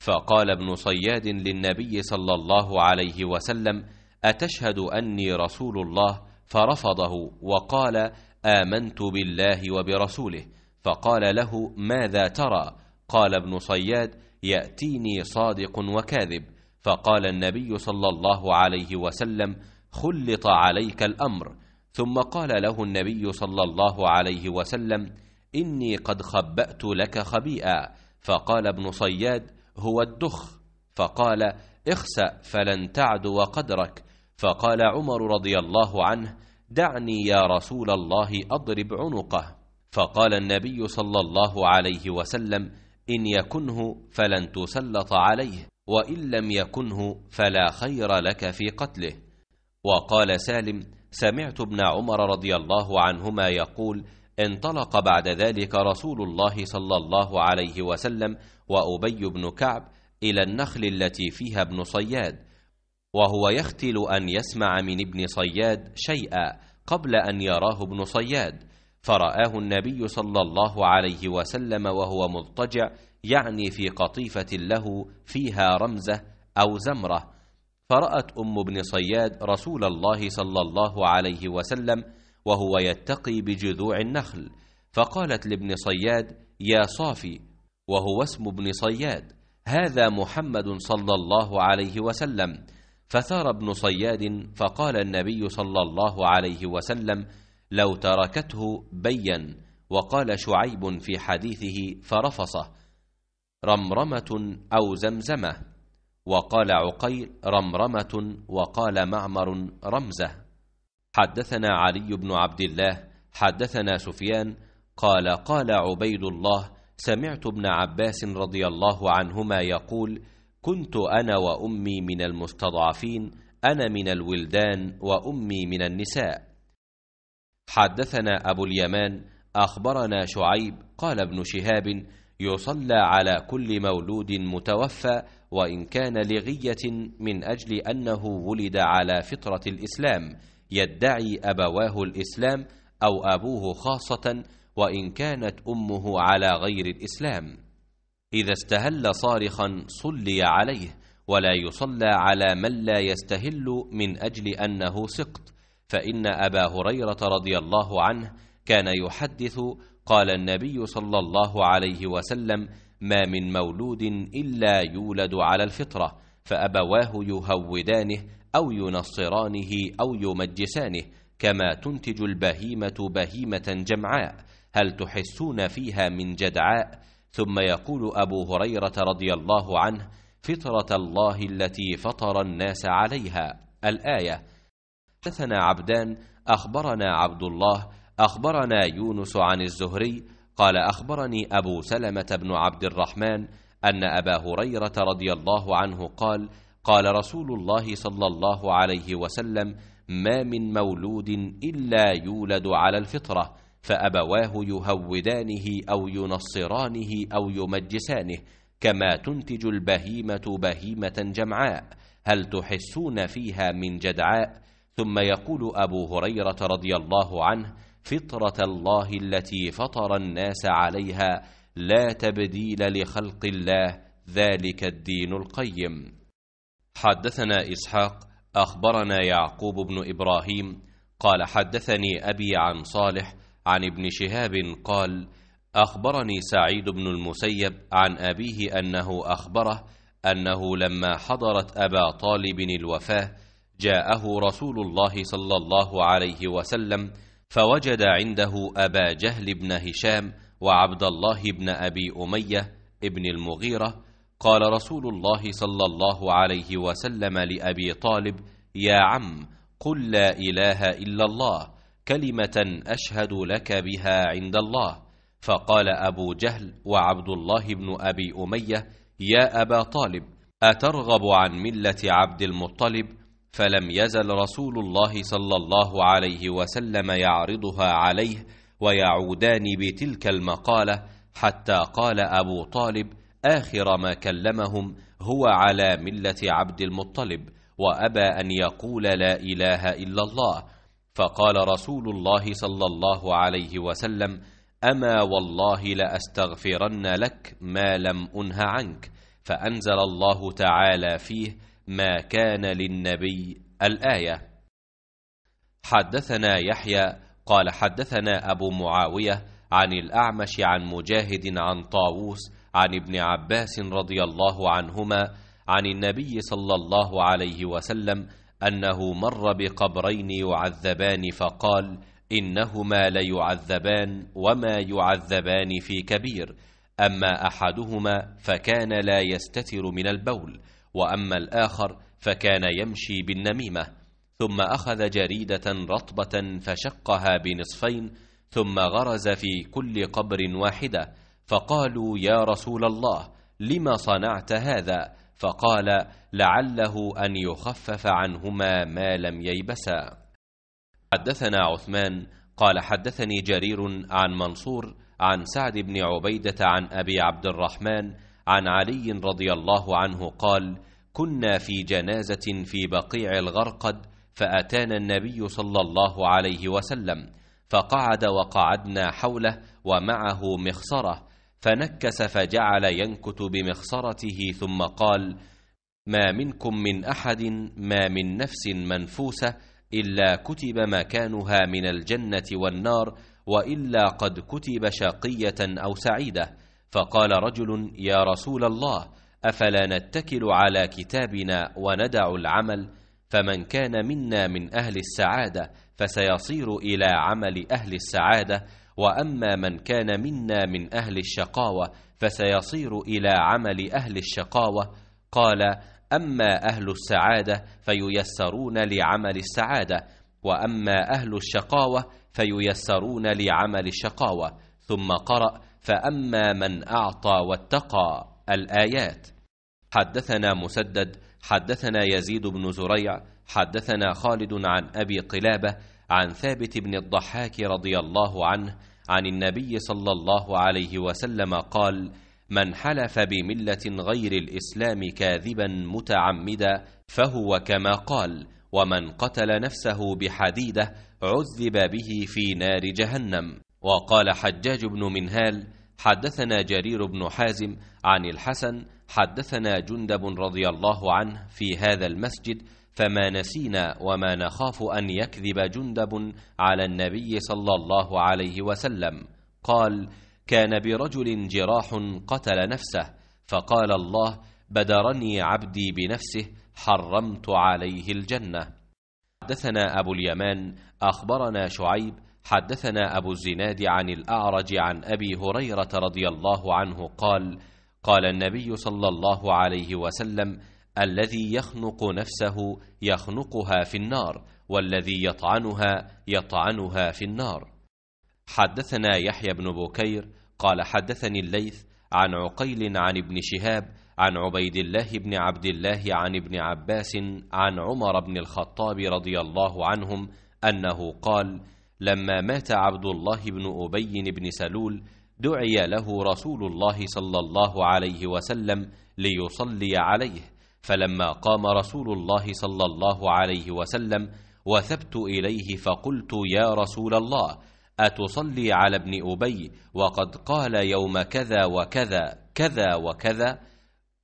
فقال ابن صياد للنبي صلى الله عليه وسلم أتشهد أني رسول الله فرفضه وقال آمنت بالله وبرسوله فقال له ماذا ترى قال ابن صياد يأتيني صادق وكاذب فقال النبي صلى الله عليه وسلم خلط عليك الأمر ثم قال له النبي صلى الله عليه وسلم إني قد خبأت لك خبيئا فقال ابن صياد هو الدخ فقال اخسأ فلن تعدو قدرك فقال عمر رضي الله عنه دعني يا رسول الله أضرب عنقه فقال النبي صلى الله عليه وسلم إن يكنه فلن تسلط عليه وإن لم يكنه فلا خير لك في قتله وقال سالم سمعت ابن عمر رضي الله عنهما يقول انطلق بعد ذلك رسول الله صلى الله عليه وسلم وأبي بن كعب إلى النخل التي فيها ابن صياد وهو يختل أن يسمع من ابن صياد شيئا قبل أن يراه ابن صياد فرآه النبي صلى الله عليه وسلم وهو مضطجع يعني في قطيفة له فيها رمزة أو زمرة فرأت أم ابن صياد رسول الله صلى الله عليه وسلم وهو يتقي بجذوع النخل فقالت لابن صياد يا صافي وهو اسم ابن صياد هذا محمد صلى الله عليه وسلم فثار ابن صياد فقال النبي صلى الله عليه وسلم لو تركته بين وقال شعيب في حديثه فرفصه رمرمة أو زمزمة وقال عقيل رمرمة وقال معمر رمزة حدثنا علي بن عبد الله حدثنا سفيان قال قال عبيد الله سمعت ابن عباس رضي الله عنهما يقول كنت أنا وأمي من المستضعفين أنا من الولدان وأمي من النساء حدثنا أبو اليمان أخبرنا شعيب قال ابن شهاب يصلى على كل مولود متوفى وإن كان لغية من أجل أنه ولد على فطرة الإسلام يدعي أبواه الإسلام أو أبوه خاصة وإن كانت أمه على غير الإسلام إذا استهل صارخا صلي عليه ولا يصلى على من لا يستهل من أجل أنه سقط فإن أبا هريرة رضي الله عنه كان يحدث قال النبي صلى الله عليه وسلم ما من مولود إلا يولد على الفطرة فأبواه يهودانه أو ينصرانه أو يمجسانه كما تنتج البهيمة بهيمة جمعاء هل تحسون فيها من جدعاء ثم يقول أبو هريرة رضي الله عنه فطرة الله التي فطر الناس عليها الآية حدثنا عبدان أخبرنا عبد الله أخبرنا يونس عن الزهري قال أخبرني أبو سلمة بن عبد الرحمن أن أبا هريرة رضي الله عنه قال قال رسول الله صلى الله عليه وسلم ما من مولود إلا يولد على الفطرة فأبواه يهودانه أو ينصرانه أو يمجسانه كما تنتج البهيمة بهيمة جمعاء هل تحسون فيها من جدعاء ثم يقول أبو هريرة رضي الله عنه فطرة الله التي فطر الناس عليها لا تبديل لخلق الله ذلك الدين القيم حدثنا إسحاق أخبرنا يعقوب بن إبراهيم قال حدثني أبي عن صالح عن ابن شهاب قال أخبرني سعيد بن المسيب عن أبيه أنه أخبره أنه لما حضرت أبا طالب الوفاة جاءه رسول الله صلى الله عليه وسلم فوجد عنده أبا جهل بن هشام وعبد الله بن أبي أمية ابن المغيرة قال رسول الله صلى الله عليه وسلم لأبي طالب يا عم قل لا إله إلا الله كلمة أشهد لك بها عند الله فقال أبو جهل وعبد الله بن أبي أمية يا أبا طالب أترغب عن ملة عبد المطلب فلم يزل رسول الله صلى الله عليه وسلم يعرضها عليه ويعودان بتلك المقالة حتى قال أبو طالب آخر ما كلمهم هو على ملة عبد المطلب وأبى أن يقول لا إله إلا الله فقال رسول الله صلى الله عليه وسلم اما والله لاستغفرن لك ما لم انه عنك فانزل الله تعالى فيه ما كان للنبي الايه حدثنا يحيى قال حدثنا ابو معاويه عن الاعمش عن مجاهد عن طاووس عن ابن عباس رضي الله عنهما عن النبي صلى الله عليه وسلم أنه مر بقبرين يعذبان فقال إنهما ليعذبان وما يعذبان في كبير أما أحدهما فكان لا يستتر من البول وأما الآخر فكان يمشي بالنميمة ثم أخذ جريدة رطبة فشقها بنصفين ثم غرز في كل قبر واحدة فقالوا يا رسول الله لما صنعت هذا؟ فقال لعله أن يخفف عنهما ما لم ييبسا حدثنا عثمان قال حدثني جرير عن منصور عن سعد بن عبيدة عن أبي عبد الرحمن عن علي رضي الله عنه قال كنا في جنازة في بقيع الغرقد فأتانا النبي صلى الله عليه وسلم فقعد وقعدنا حوله ومعه مخصره فنكس فجعل ينكت بمخصرته ثم قال ما منكم من احد ما من نفس منفوسه الا كتب مكانها من الجنه والنار والا قد كتب شقيه او سعيده فقال رجل يا رسول الله افلا نتكل على كتابنا وندع العمل فمن كان منا من اهل السعاده فسيصير الى عمل اهل السعاده واما من كان منا من اهل الشقاوه فسيصير الى عمل اهل الشقاوه قال اما اهل السعاده فييسرون لعمل السعاده واما اهل الشقاوه فييسرون لعمل الشقاوه ثم قرا فاما من اعطى واتقى الايات حدثنا مسدد حدثنا يزيد بن زريع حدثنا خالد عن ابي قلابه عن ثابت بن الضحاك رضي الله عنه عن النبي صلى الله عليه وسلم قال من حلف بمله غير الاسلام كاذبا متعمدا فهو كما قال ومن قتل نفسه بحديده عذب به في نار جهنم وقال حجاج بن منهال حدثنا جرير بن حازم عن الحسن حدثنا جندب رضي الله عنه في هذا المسجد فما نسينا وما نخاف أن يكذب جندب على النبي صلى الله عليه وسلم قال كان برجل جراح قتل نفسه فقال الله بدرني عبدي بنفسه حرمت عليه الجنة حدثنا أبو اليمان أخبرنا شعيب حدثنا أبو الزناد عن الأعرج عن أبي هريرة رضي الله عنه قال قال النبي صلى الله عليه وسلم الذي يخنق نفسه يخنقها في النار والذي يطعنها يطعنها في النار حدثنا يحيى بن بكير قال حدثني الليث عن عقيل عن ابن شهاب عن عبيد الله بن عبد الله عن ابن عباس عن عمر بن الخطاب رضي الله عنهم أنه قال لما مات عبد الله بن أبي بن سلول دعي له رسول الله صلى الله عليه وسلم ليصلي عليه فلما قام رسول الله صلى الله عليه وسلم وثبت إليه فقلت يا رسول الله أتصلي على ابن أبي وقد قال يوم كذا وكذا كذا وكذا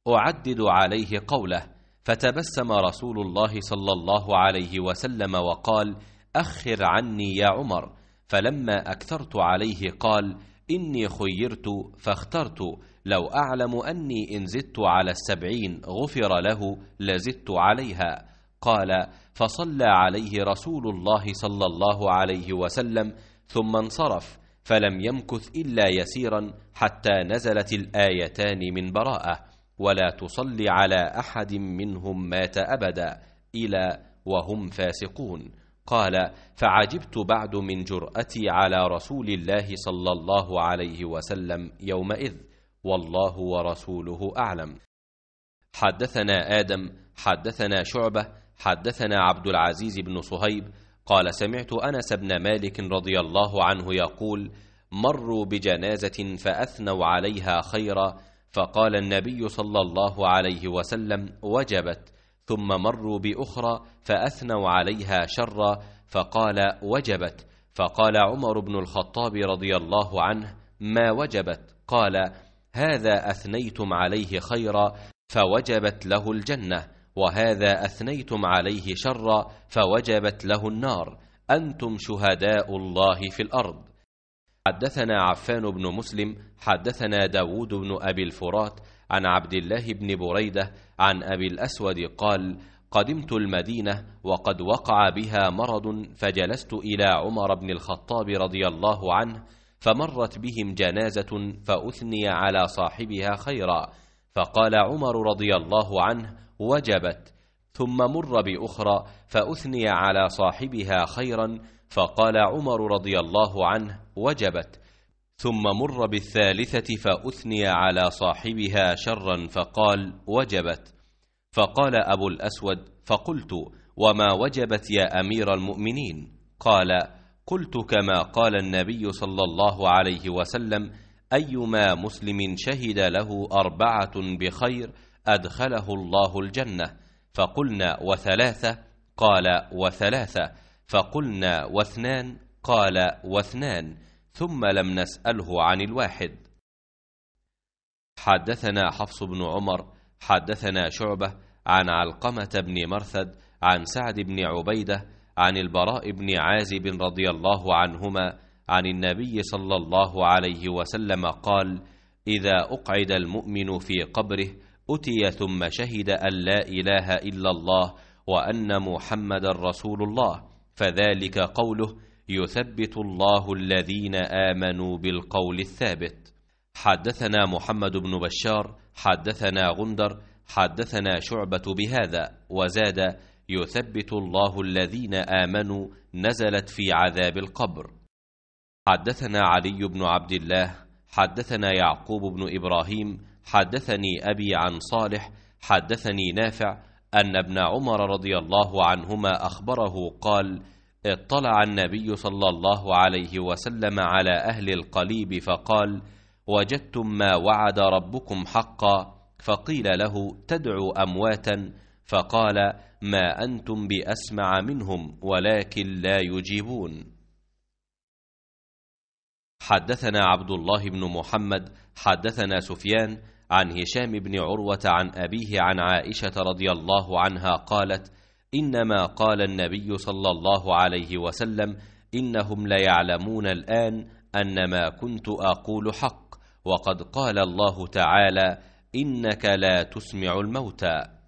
أعدد عليه قوله فتبسم رسول الله صلى الله عليه وسلم وقال أخر عني يا عمر فلما أكثرت عليه قال إني خيرت فاخترت لو أعلم أني إن زدت على السبعين غفر له لزدت عليها قال فصلى عليه رسول الله صلى الله عليه وسلم ثم انصرف فلم يمكث إلا يسيرا حتى نزلت الآيتان من براءة ولا تصلي على أحد منهم مات أبدا إلى وهم فاسقون قال فعجبت بعد من جرأتي على رسول الله صلى الله عليه وسلم يومئذ والله ورسوله أعلم حدثنا آدم حدثنا شعبة حدثنا عبد العزيز بن صهيب قال سمعت أنس بن مالك رضي الله عنه يقول مروا بجنازة فأثنوا عليها خيرا فقال النبي صلى الله عليه وسلم وجبت ثم مروا بأخرى فأثنوا عليها شرا فقال وجبت فقال عمر بن الخطاب رضي الله عنه ما وجبت قال هذا أثنيتم عليه خيرا فوجبت له الجنة وهذا أثنيتم عليه شرا فوجبت له النار أنتم شهداء الله في الأرض حدثنا عفان بن مسلم حدثنا داود بن أبي الفرات عن عبد الله بن بريدة عن أبي الأسود قال قدمت المدينة وقد وقع بها مرض فجلست إلى عمر بن الخطاب رضي الله عنه فمرت بهم جنازة فأثني على صاحبها خيرا فقال عمر رضي الله عنه وجبت ثم مر بأخرى فأثني على صاحبها خيرا فقال عمر رضي الله عنه وجبت ثم مر بالثالثة فأثني على صاحبها شرا فقال وجبت فقال أبو الأسود فقلت وما وجبت يا أمير المؤمنين قال قلت كما قال النبي صلى الله عليه وسلم أيما مسلم شهد له أربعة بخير أدخله الله الجنة فقلنا وثلاثة قال وثلاثة فقلنا واثنان قال واثنان ثم لم نسأله عن الواحد حدثنا حفص بن عمر حدثنا شعبة عن علقمة بن مرثد عن سعد بن عبيدة عن البراء بن عازب رضي الله عنهما عن النبي صلى الله عليه وسلم قال إذا أقعد المؤمن في قبره أتي ثم شهد أن لا إله إلا الله وأن محمد رسول الله فذلك قوله يثبت الله الذين آمنوا بالقول الثابت حدثنا محمد بن بشار حدثنا غندر حدثنا شعبة بهذا وزاد يثبت الله الذين آمنوا نزلت في عذاب القبر حدثنا علي بن عبد الله حدثنا يعقوب بن إبراهيم حدثني أبي عن صالح حدثني نافع أن ابن عمر رضي الله عنهما أخبره قال اطلع النبي صلى الله عليه وسلم على أهل القليب فقال وجدتم ما وعد ربكم حقا فقيل له تدعو أمواتا فقال ما أنتم بأسمع منهم ولكن لا يجيبون حدثنا عبد الله بن محمد حدثنا سفيان عن هشام بن عروة عن أبيه عن عائشة رضي الله عنها قالت إنما قال النبي صلى الله عليه وسلم إنهم ليعلمون الآن أن ما كنت أقول حق وقد قال الله تعالى إنك لا تسمع الموتى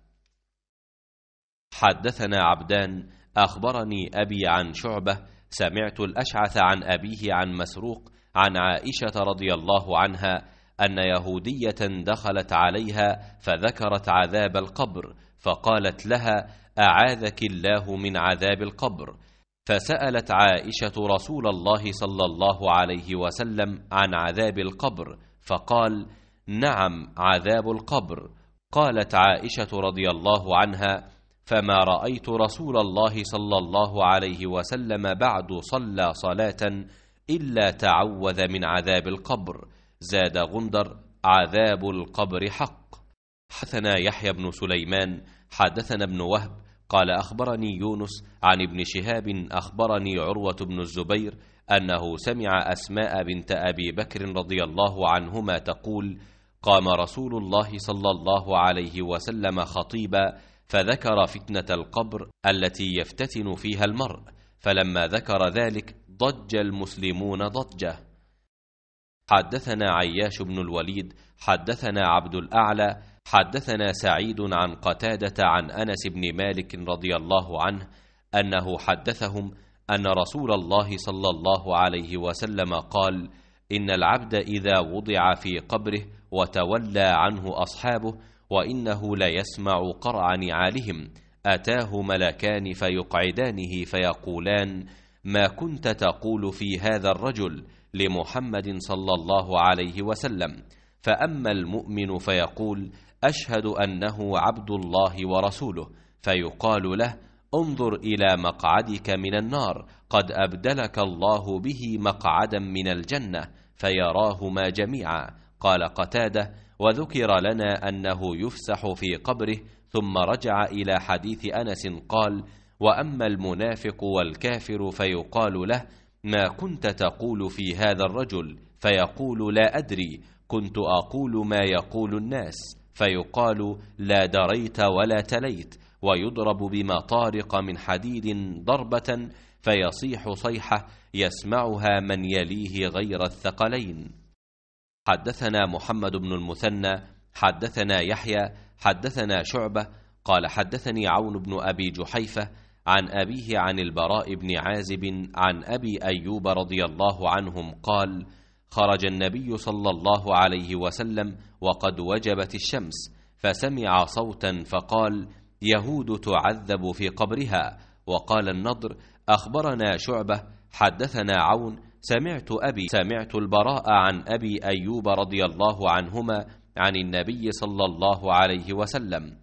حدثنا عبدان أخبرني أبي عن شعبة سمعت الأشعث عن أبيه عن مسروق عن عائشة رضي الله عنها أن يهودية دخلت عليها فذكرت عذاب القبر فقالت لها أعاذك الله من عذاب القبر فسألت عائشة رسول الله صلى الله عليه وسلم عن عذاب القبر فقال نعم عذاب القبر قالت عائشة رضي الله عنها فما رأيت رسول الله صلى الله عليه وسلم بعد صلى صلاة إلا تعوذ من عذاب القبر زاد غندر عذاب القبر حق حثنا يحيى بن سليمان حدثنا ابن وهب قال أخبرني يونس عن ابن شهاب أخبرني عروة بن الزبير أنه سمع أسماء بنت أبي بكر رضي الله عنهما تقول قام رسول الله صلى الله عليه وسلم خطيبا فذكر فتنة القبر التي يفتتن فيها المرء فلما ذكر ذلك ضج المسلمون ضجه حدثنا عياش بن الوليد حدثنا عبد الأعلى حدثنا سعيد عن قتادة عن أنس بن مالك رضي الله عنه أنه حدثهم أن رسول الله صلى الله عليه وسلم قال إن العبد إذا وضع في قبره وتولى عنه أصحابه وإنه ليسمع قرع نعالهم أتاه ملكان فيقعدانه فيقولان ما كنت تقول في هذا الرجل لمحمد صلى الله عليه وسلم فأما المؤمن فيقول أشهد أنه عبد الله ورسوله فيقال له انظر إلى مقعدك من النار قد أبدلك الله به مقعدا من الجنة فيراهما جميعا قال قتاده وذكر لنا أنه يفسح في قبره ثم رجع إلى حديث أنس قال وأما المنافق والكافر فيقال له ما كنت تقول في هذا الرجل فيقول لا أدري كنت أقول ما يقول الناس فيقال لا دريت ولا تليت ويضرب بمطارق من حديد ضربة فيصيح صيحة يسمعها من يليه غير الثقلين حدثنا محمد بن المثنى حدثنا يحيى حدثنا شعبة قال حدثني عون بن أبي جحيفة عن أبيه عن البراء بن عازب عن أبي أيوب رضي الله عنهم قال خرج النبي صلى الله عليه وسلم وقد وجبت الشمس فسمع صوتا فقال يهود تعذب في قبرها وقال النضر أخبرنا شعبة حدثنا عون سمعت أبي سمعت البراء عن أبي أيوب رضي الله عنهما عن النبي صلى الله عليه وسلم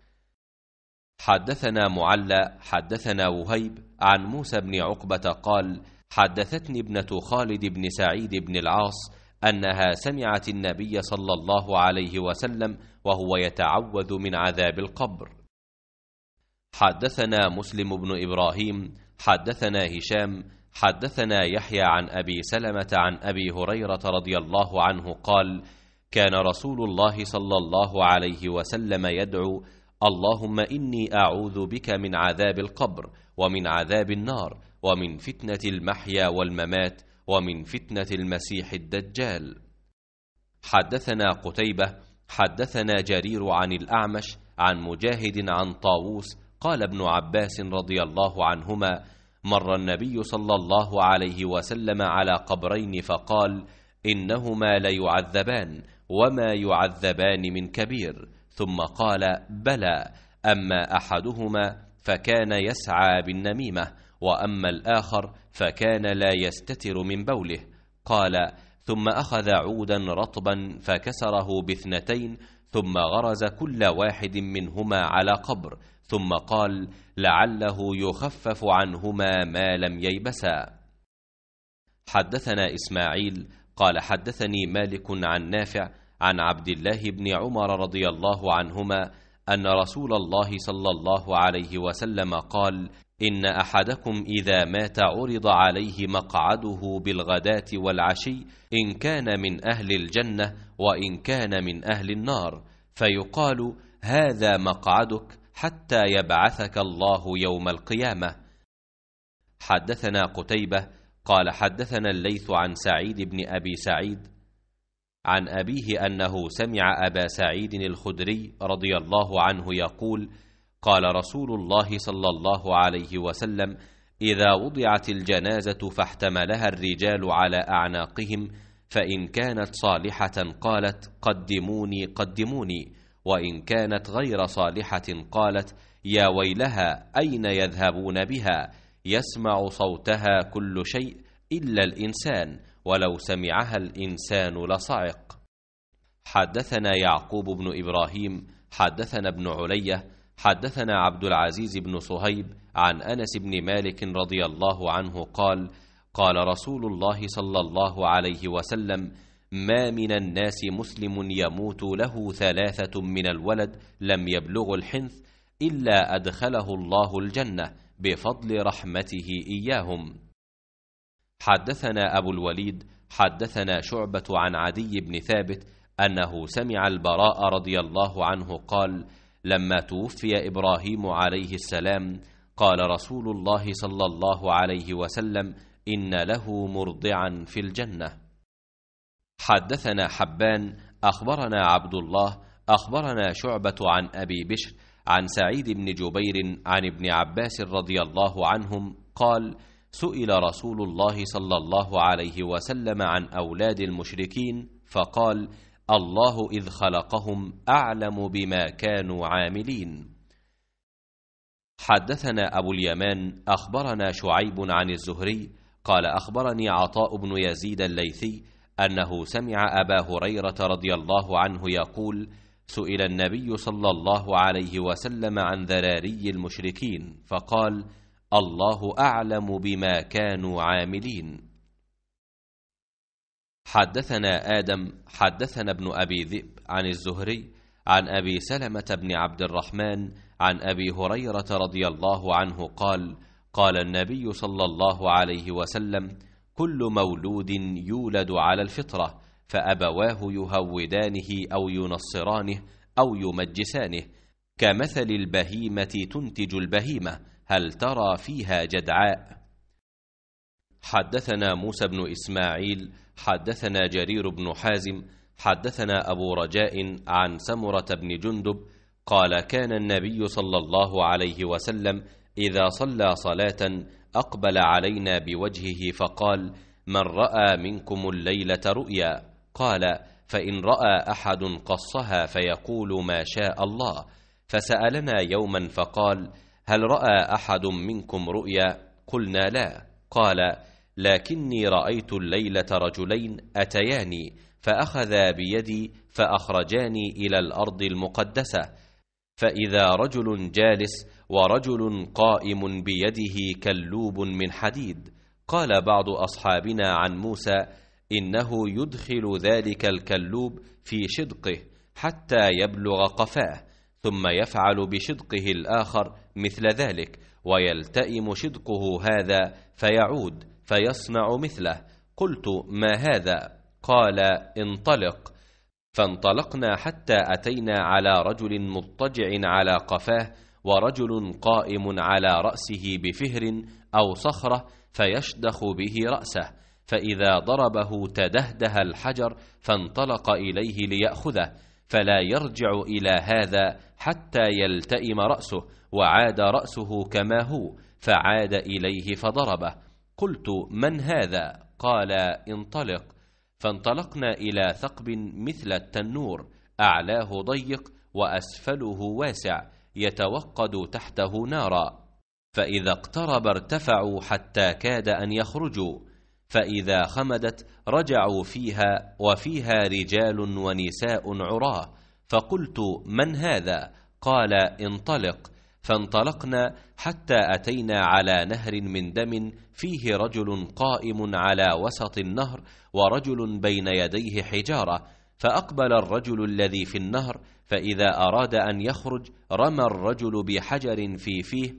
حدثنا معلى حدثنا وهيب عن موسى بن عقبة قال حدثتني ابنة خالد بن سعيد بن العاص أنها سمعت النبي صلى الله عليه وسلم وهو يتعوذ من عذاب القبر حدثنا مسلم بن إبراهيم حدثنا هشام حدثنا يحيى عن أبي سلمة عن أبي هريرة رضي الله عنه قال كان رسول الله صلى الله عليه وسلم يدعو اللهم إني أعوذ بك من عذاب القبر ومن عذاب النار ومن فتنة المحيا والممات ومن فتنة المسيح الدجال حدثنا قتيبة حدثنا جرير عن الأعمش عن مجاهد عن طاووس قال ابن عباس رضي الله عنهما مر النبي صلى الله عليه وسلم على قبرين فقال إنهما ليعذبان وما يعذبان من كبير ثم قال بلى أما أحدهما فكان يسعى بالنميمة وأما الآخر فكان لا يستتر من بوله قال ثم أخذ عودا رطبا فكسره باثنتين ثم غرز كل واحد منهما على قبر ثم قال لعله يخفف عنهما ما لم ييبسا حدثنا إسماعيل قال حدثني مالك عن نافع عن عبد الله بن عمر رضي الله عنهما أن رسول الله صلى الله عليه وسلم قال إن أحدكم إذا مات عرض عليه مقعده بالغداة والعشي إن كان من أهل الجنة وإن كان من أهل النار فيقال هذا مقعدك حتى يبعثك الله يوم القيامة حدثنا قتيبة قال حدثنا الليث عن سعيد بن أبي سعيد عن أبيه أنه سمع أبا سعيد الخدري رضي الله عنه يقول قال رسول الله صلى الله عليه وسلم إذا وضعت الجنازة فاحتملها الرجال على أعناقهم فإن كانت صالحة قالت قدموني قدموني وان كانت غير صالحه قالت يا ويلها اين يذهبون بها يسمع صوتها كل شيء الا الانسان ولو سمعها الانسان لصعق حدثنا يعقوب بن ابراهيم حدثنا ابن عليه حدثنا عبد العزيز بن صهيب عن انس بن مالك رضي الله عنه قال قال رسول الله صلى الله عليه وسلم ما من الناس مسلم يموت له ثلاثة من الولد لم يبلغ الحنث إلا أدخله الله الجنة بفضل رحمته إياهم حدثنا أبو الوليد حدثنا شعبة عن عدي بن ثابت أنه سمع البراء رضي الله عنه قال لما توفي إبراهيم عليه السلام قال رسول الله صلى الله عليه وسلم إن له مرضعا في الجنة حدثنا حبان أخبرنا عبد الله أخبرنا شعبة عن أبي بشر عن سعيد بن جبير عن ابن عباس رضي الله عنهم قال سئل رسول الله صلى الله عليه وسلم عن أولاد المشركين فقال الله إذ خلقهم أعلم بما كانوا عاملين حدثنا أبو اليمان أخبرنا شعيب عن الزهري قال أخبرني عطاء بن يزيد الليثي أنه سمع أبا هريرة رضي الله عنه يقول سئل النبي صلى الله عليه وسلم عن ذراري المشركين فقال الله أعلم بما كانوا عاملين حدثنا آدم حدثنا ابن أبي ذئب عن الزهري عن أبي سلمة بن عبد الرحمن عن أبي هريرة رضي الله عنه قال قال النبي صلى الله عليه وسلم كل مولود يولد على الفطرة فأبواه يهودانه أو ينصرانه أو يمجسانه كمثل البهيمة تنتج البهيمة هل ترى فيها جدعاء حدثنا موسى بن إسماعيل حدثنا جرير بن حازم حدثنا أبو رجاء عن سمرة بن جندب قال كان النبي صلى الله عليه وسلم إذا صلى صلاةً اقبل علينا بوجهه فقال من راى منكم الليله رؤيا قال فان راى احد قصها فيقول ما شاء الله فسالنا يوما فقال هل راى احد منكم رؤيا قلنا لا قال لكني رايت الليله رجلين اتياني فاخذا بيدي فاخرجاني الى الارض المقدسه فاذا رجل جالس ورجل قائم بيده كلوب من حديد قال بعض أصحابنا عن موسى إنه يدخل ذلك الكلوب في شدقه حتى يبلغ قفاه ثم يفعل بشدقه الآخر مثل ذلك ويلتئم شدقه هذا فيعود فيصنع مثله قلت ما هذا قال انطلق فانطلقنا حتى أتينا على رجل مضطجع على قفاه ورجل قائم على رأسه بفهر أو صخرة فيشدخ به رأسه فإذا ضربه تدهده الحجر فانطلق إليه ليأخذه فلا يرجع إلى هذا حتى يلتئم رأسه وعاد رأسه كما هو فعاد إليه فضربه قلت من هذا قال انطلق فانطلقنا إلى ثقب مثل التنور أعلاه ضيق وأسفله واسع يتوقد تحته نارا فإذا اقترب ارتفعوا حتى كاد أن يخرجوا فإذا خمدت رجعوا فيها وفيها رجال ونساء عراه فقلت من هذا قال انطلق فانطلقنا حتى أتينا على نهر من دم فيه رجل قائم على وسط النهر ورجل بين يديه حجارة فأقبل الرجل الذي في النهر فإذا أراد أن يخرج رمى الرجل بحجر في فيه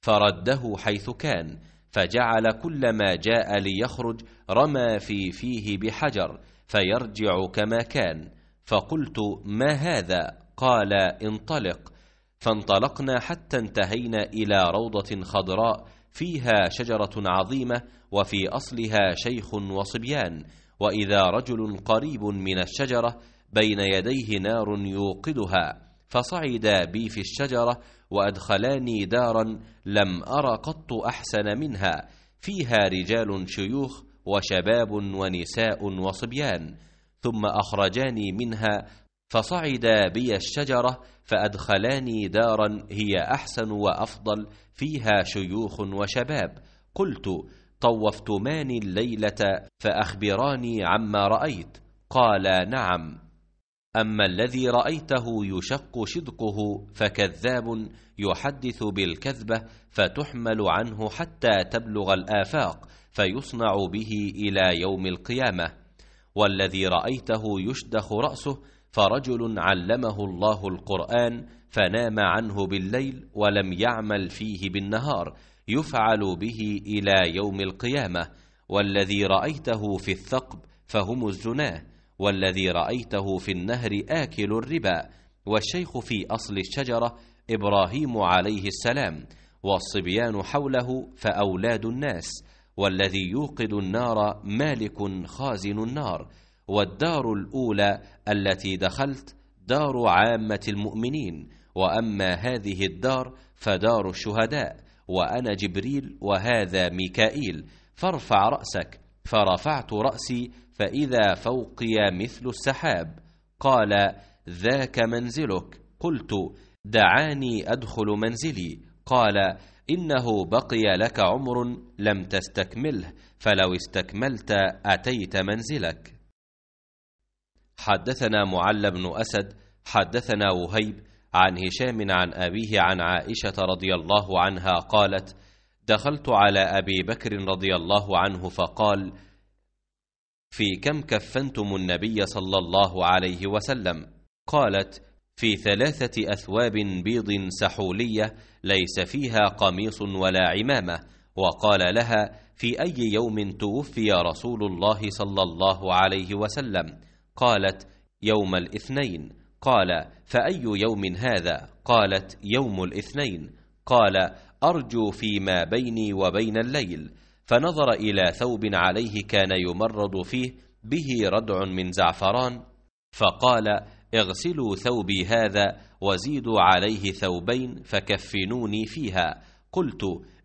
فرده حيث كان فجعل كل ما جاء ليخرج رمى في فيه بحجر فيرجع كما كان فقلت ما هذا قال انطلق فانطلقنا حتى انتهينا إلى روضة خضراء فيها شجرة عظيمة وفي أصلها شيخ وصبيان وإذا رجل قريب من الشجرة بين يديه نار يوقدها فصعدا بي في الشجرة وأدخلاني دارا لم أر قط أحسن منها فيها رجال شيوخ وشباب ونساء وصبيان ثم أخرجاني منها فصعدا بي الشجرة فأدخلاني دارا هي أحسن وأفضل فيها شيوخ وشباب قلت طوفتمان الليلة فأخبراني عما رأيت قال نعم أما الذي رأيته يشق شدقه فكذاب يحدث بالكذبة فتحمل عنه حتى تبلغ الآفاق فيصنع به إلى يوم القيامة والذي رأيته يشدخ رأسه فرجل علمه الله القرآن فنام عنه بالليل ولم يعمل فيه بالنهار يفعل به إلى يوم القيامة والذي رأيته في الثقب فهم الزناه والذي رأيته في النهر آكل الربا والشيخ في أصل الشجرة إبراهيم عليه السلام والصبيان حوله فأولاد الناس والذي يوقد النار مالك خازن النار والدار الأولى التي دخلت دار عامة المؤمنين وأما هذه الدار فدار الشهداء وأنا جبريل وهذا ميكائيل فارفع رأسك فرفعت رأسي فإذا فوقي مثل السحاب قال ذاك منزلك قلت دعاني أدخل منزلي قال إنه بقي لك عمر لم تستكمله فلو استكملت أتيت منزلك حدثنا معل بن أسد حدثنا وهيب عن هشام عن أبيه عن عائشة رضي الله عنها قالت: دخلت على أبي بكر رضي الله عنه فقال: في كم كفنتم النبي صلى الله عليه وسلم؟ قالت: في ثلاثة أثواب بيض سحولية ليس فيها قميص ولا عمامة، وقال لها: في أي يوم توفي رسول الله صلى الله عليه وسلم؟ قالت: يوم الاثنين. قال فأي يوم هذا قالت يوم الاثنين قال أرجو فيما بيني وبين الليل فنظر إلى ثوب عليه كان يمرض فيه به ردع من زعفران فقال اغسلوا ثوبي هذا وزيدوا عليه ثوبين فكفنوني فيها قلت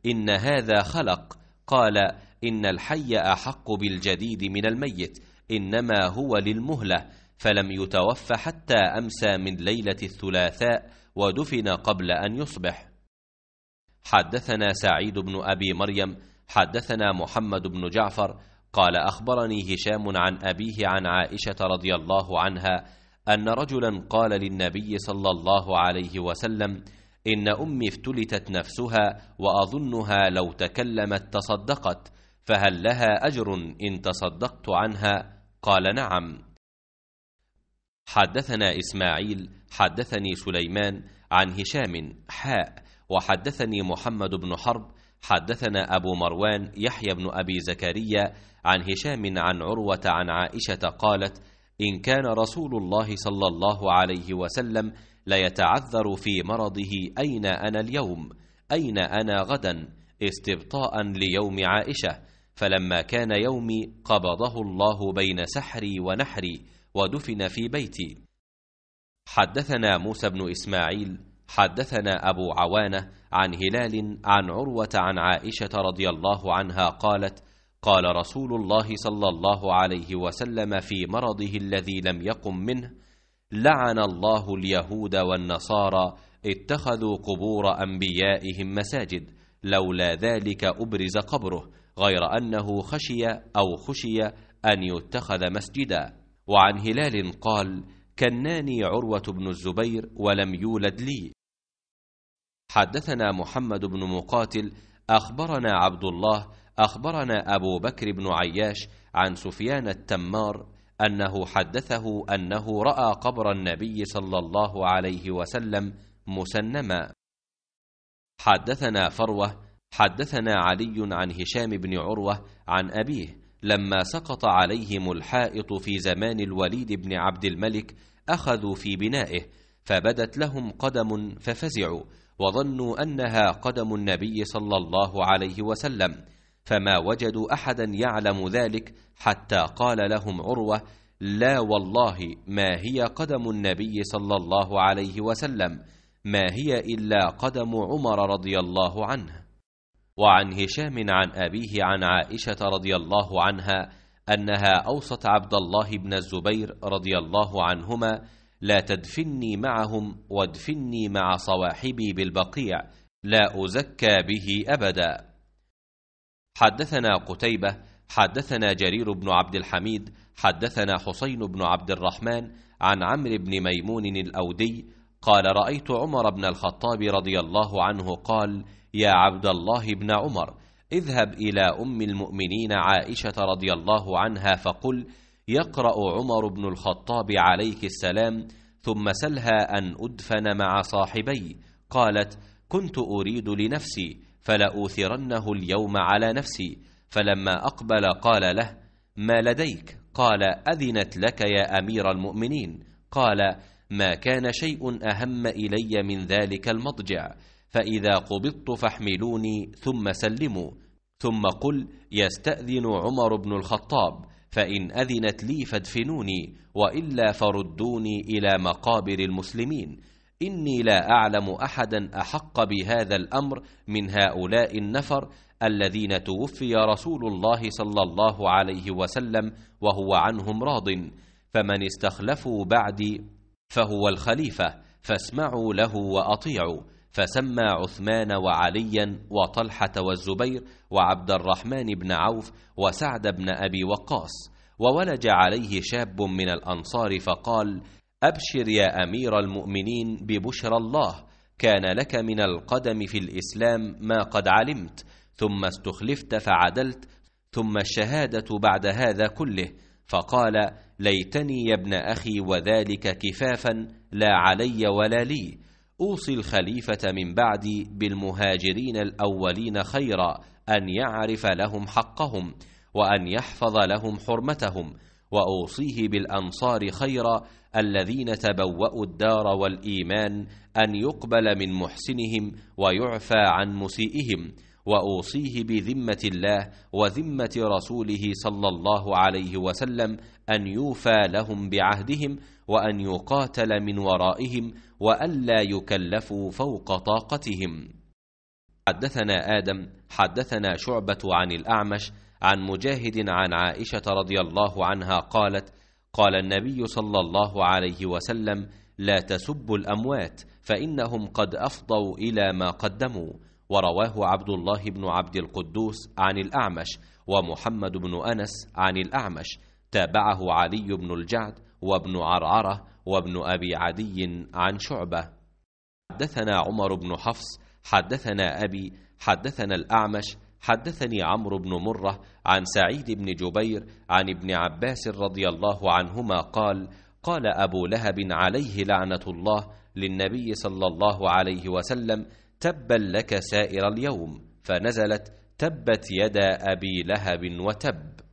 إن هذا خلق قال إن الحي أحق بالجديد من الميت إنما هو للمهلة فلم يتوفى حتى أمسى من ليلة الثلاثاء ودفن قبل أن يصبح حدثنا سعيد بن أبي مريم حدثنا محمد بن جعفر قال أخبرني هشام عن أبيه عن عائشة رضي الله عنها أن رجلا قال للنبي صلى الله عليه وسلم إن أمي افتلتت نفسها وأظنها لو تكلمت تصدقت فهل لها أجر إن تصدقت عنها؟ قال نعم حدثنا إسماعيل حدثني سليمان عن هشام حاء وحدثني محمد بن حرب حدثنا أبو مروان يحيى بن أبي زكريا عن هشام عن عروة عن عائشة قالت إن كان رسول الله صلى الله عليه وسلم ليتعذر في مرضه أين أنا اليوم أين أنا غدا استبطاء ليوم عائشة فلما كان يومي قبضه الله بين سحري ونحري ودفن في بيتي حدثنا موسى بن إسماعيل حدثنا أبو عوانة عن هلال عن عروة عن عائشة رضي الله عنها قالت قال رسول الله صلى الله عليه وسلم في مرضه الذي لم يقم منه لعن الله اليهود والنصارى اتخذوا قبور أنبيائهم مساجد لولا ذلك أبرز قبره غير أنه خشي أو خشي أن يتخذ مسجداً وعن هلال قال كناني عروة بن الزبير ولم يولد لي حدثنا محمد بن مقاتل أخبرنا عبد الله أخبرنا أبو بكر بن عياش عن سفيان التمار أنه حدثه أنه رأى قبر النبي صلى الله عليه وسلم مسنما حدثنا فروة حدثنا علي عن هشام بن عروة عن أبيه لما سقط عليهم الحائط في زمان الوليد بن عبد الملك أخذوا في بنائه فبدت لهم قدم ففزعوا وظنوا أنها قدم النبي صلى الله عليه وسلم فما وجدوا أحدا يعلم ذلك حتى قال لهم عروة لا والله ما هي قدم النبي صلى الله عليه وسلم ما هي إلا قدم عمر رضي الله عنه وعن هشام عن أبيه عن عائشة رضي الله عنها أنها أوصت عبد الله بن الزبير رضي الله عنهما لا تدفني معهم وادفني مع صواحبي بالبقيع لا أزكى به أبدا حدثنا قتيبة حدثنا جرير بن عبد الحميد حدثنا حسين بن عبد الرحمن عن عمرو بن ميمون الأودي قال رأيت عمر بن الخطاب رضي الله عنه قال يا عبد الله بن عمر اذهب إلى أم المؤمنين عائشة رضي الله عنها فقل يقرأ عمر بن الخطاب عليك السلام ثم سلها أن أدفن مع صاحبي قالت كنت أريد لنفسي فلأوثرنه اليوم على نفسي فلما أقبل قال له ما لديك قال أذنت لك يا أمير المؤمنين قال ما كان شيء أهم إلي من ذلك المضجع فإذا قبضت فاحملوني ثم سلموا ثم قل يستأذن عمر بن الخطاب فإن أذنت لي فادفنوني وإلا فردوني إلى مقابر المسلمين إني لا أعلم أحدا أحق بهذا الأمر من هؤلاء النفر الذين توفي رسول الله صلى الله عليه وسلم وهو عنهم راض فمن استخلفوا بعدي فهو الخليفة فاسمعوا له وأطيعوا فسمى عثمان وعليا وطلحة والزبير وعبد الرحمن بن عوف وسعد بن أبي وقاص وولج عليه شاب من الأنصار فقال أبشر يا أمير المؤمنين ببشرى الله كان لك من القدم في الإسلام ما قد علمت ثم استخلفت فعدلت ثم الشهادة بعد هذا كله فقال ليتني يا ابن أخي وذلك كفافا لا علي ولا لي أوصي الخليفة من بعدي بالمهاجرين الأولين خيرا أن يعرف لهم حقهم وأن يحفظ لهم حرمتهم وأوصيه بالأنصار خيرا الذين تبوأوا الدار والإيمان أن يقبل من محسنهم ويعفى عن مسيئهم واوصيه بذمه الله وذمه رسوله صلى الله عليه وسلم ان يوفى لهم بعهدهم وان يقاتل من ورائهم والا يكلفوا فوق طاقتهم حدثنا ادم حدثنا شعبه عن الاعمش عن مجاهد عن عائشه رضي الله عنها قالت قال النبي صلى الله عليه وسلم لا تسبوا الاموات فانهم قد افضوا الى ما قدموا ورواه عبد الله بن عبد القدوس عن الأعمش ومحمد بن أنس عن الأعمش تابعه علي بن الجعد وابن عرعرة وابن أبي عدي عن شعبة حدثنا عمر بن حفص حدثنا أبي حدثنا الأعمش حدثني عمرو بن مرة عن سعيد بن جبير عن ابن عباس رضي الله عنهما قال قال أبو لهب عليه لعنة الله للنبي صلى الله عليه وسلم تبا لك سائر اليوم فنزلت تبت يدا ابي لهب وتب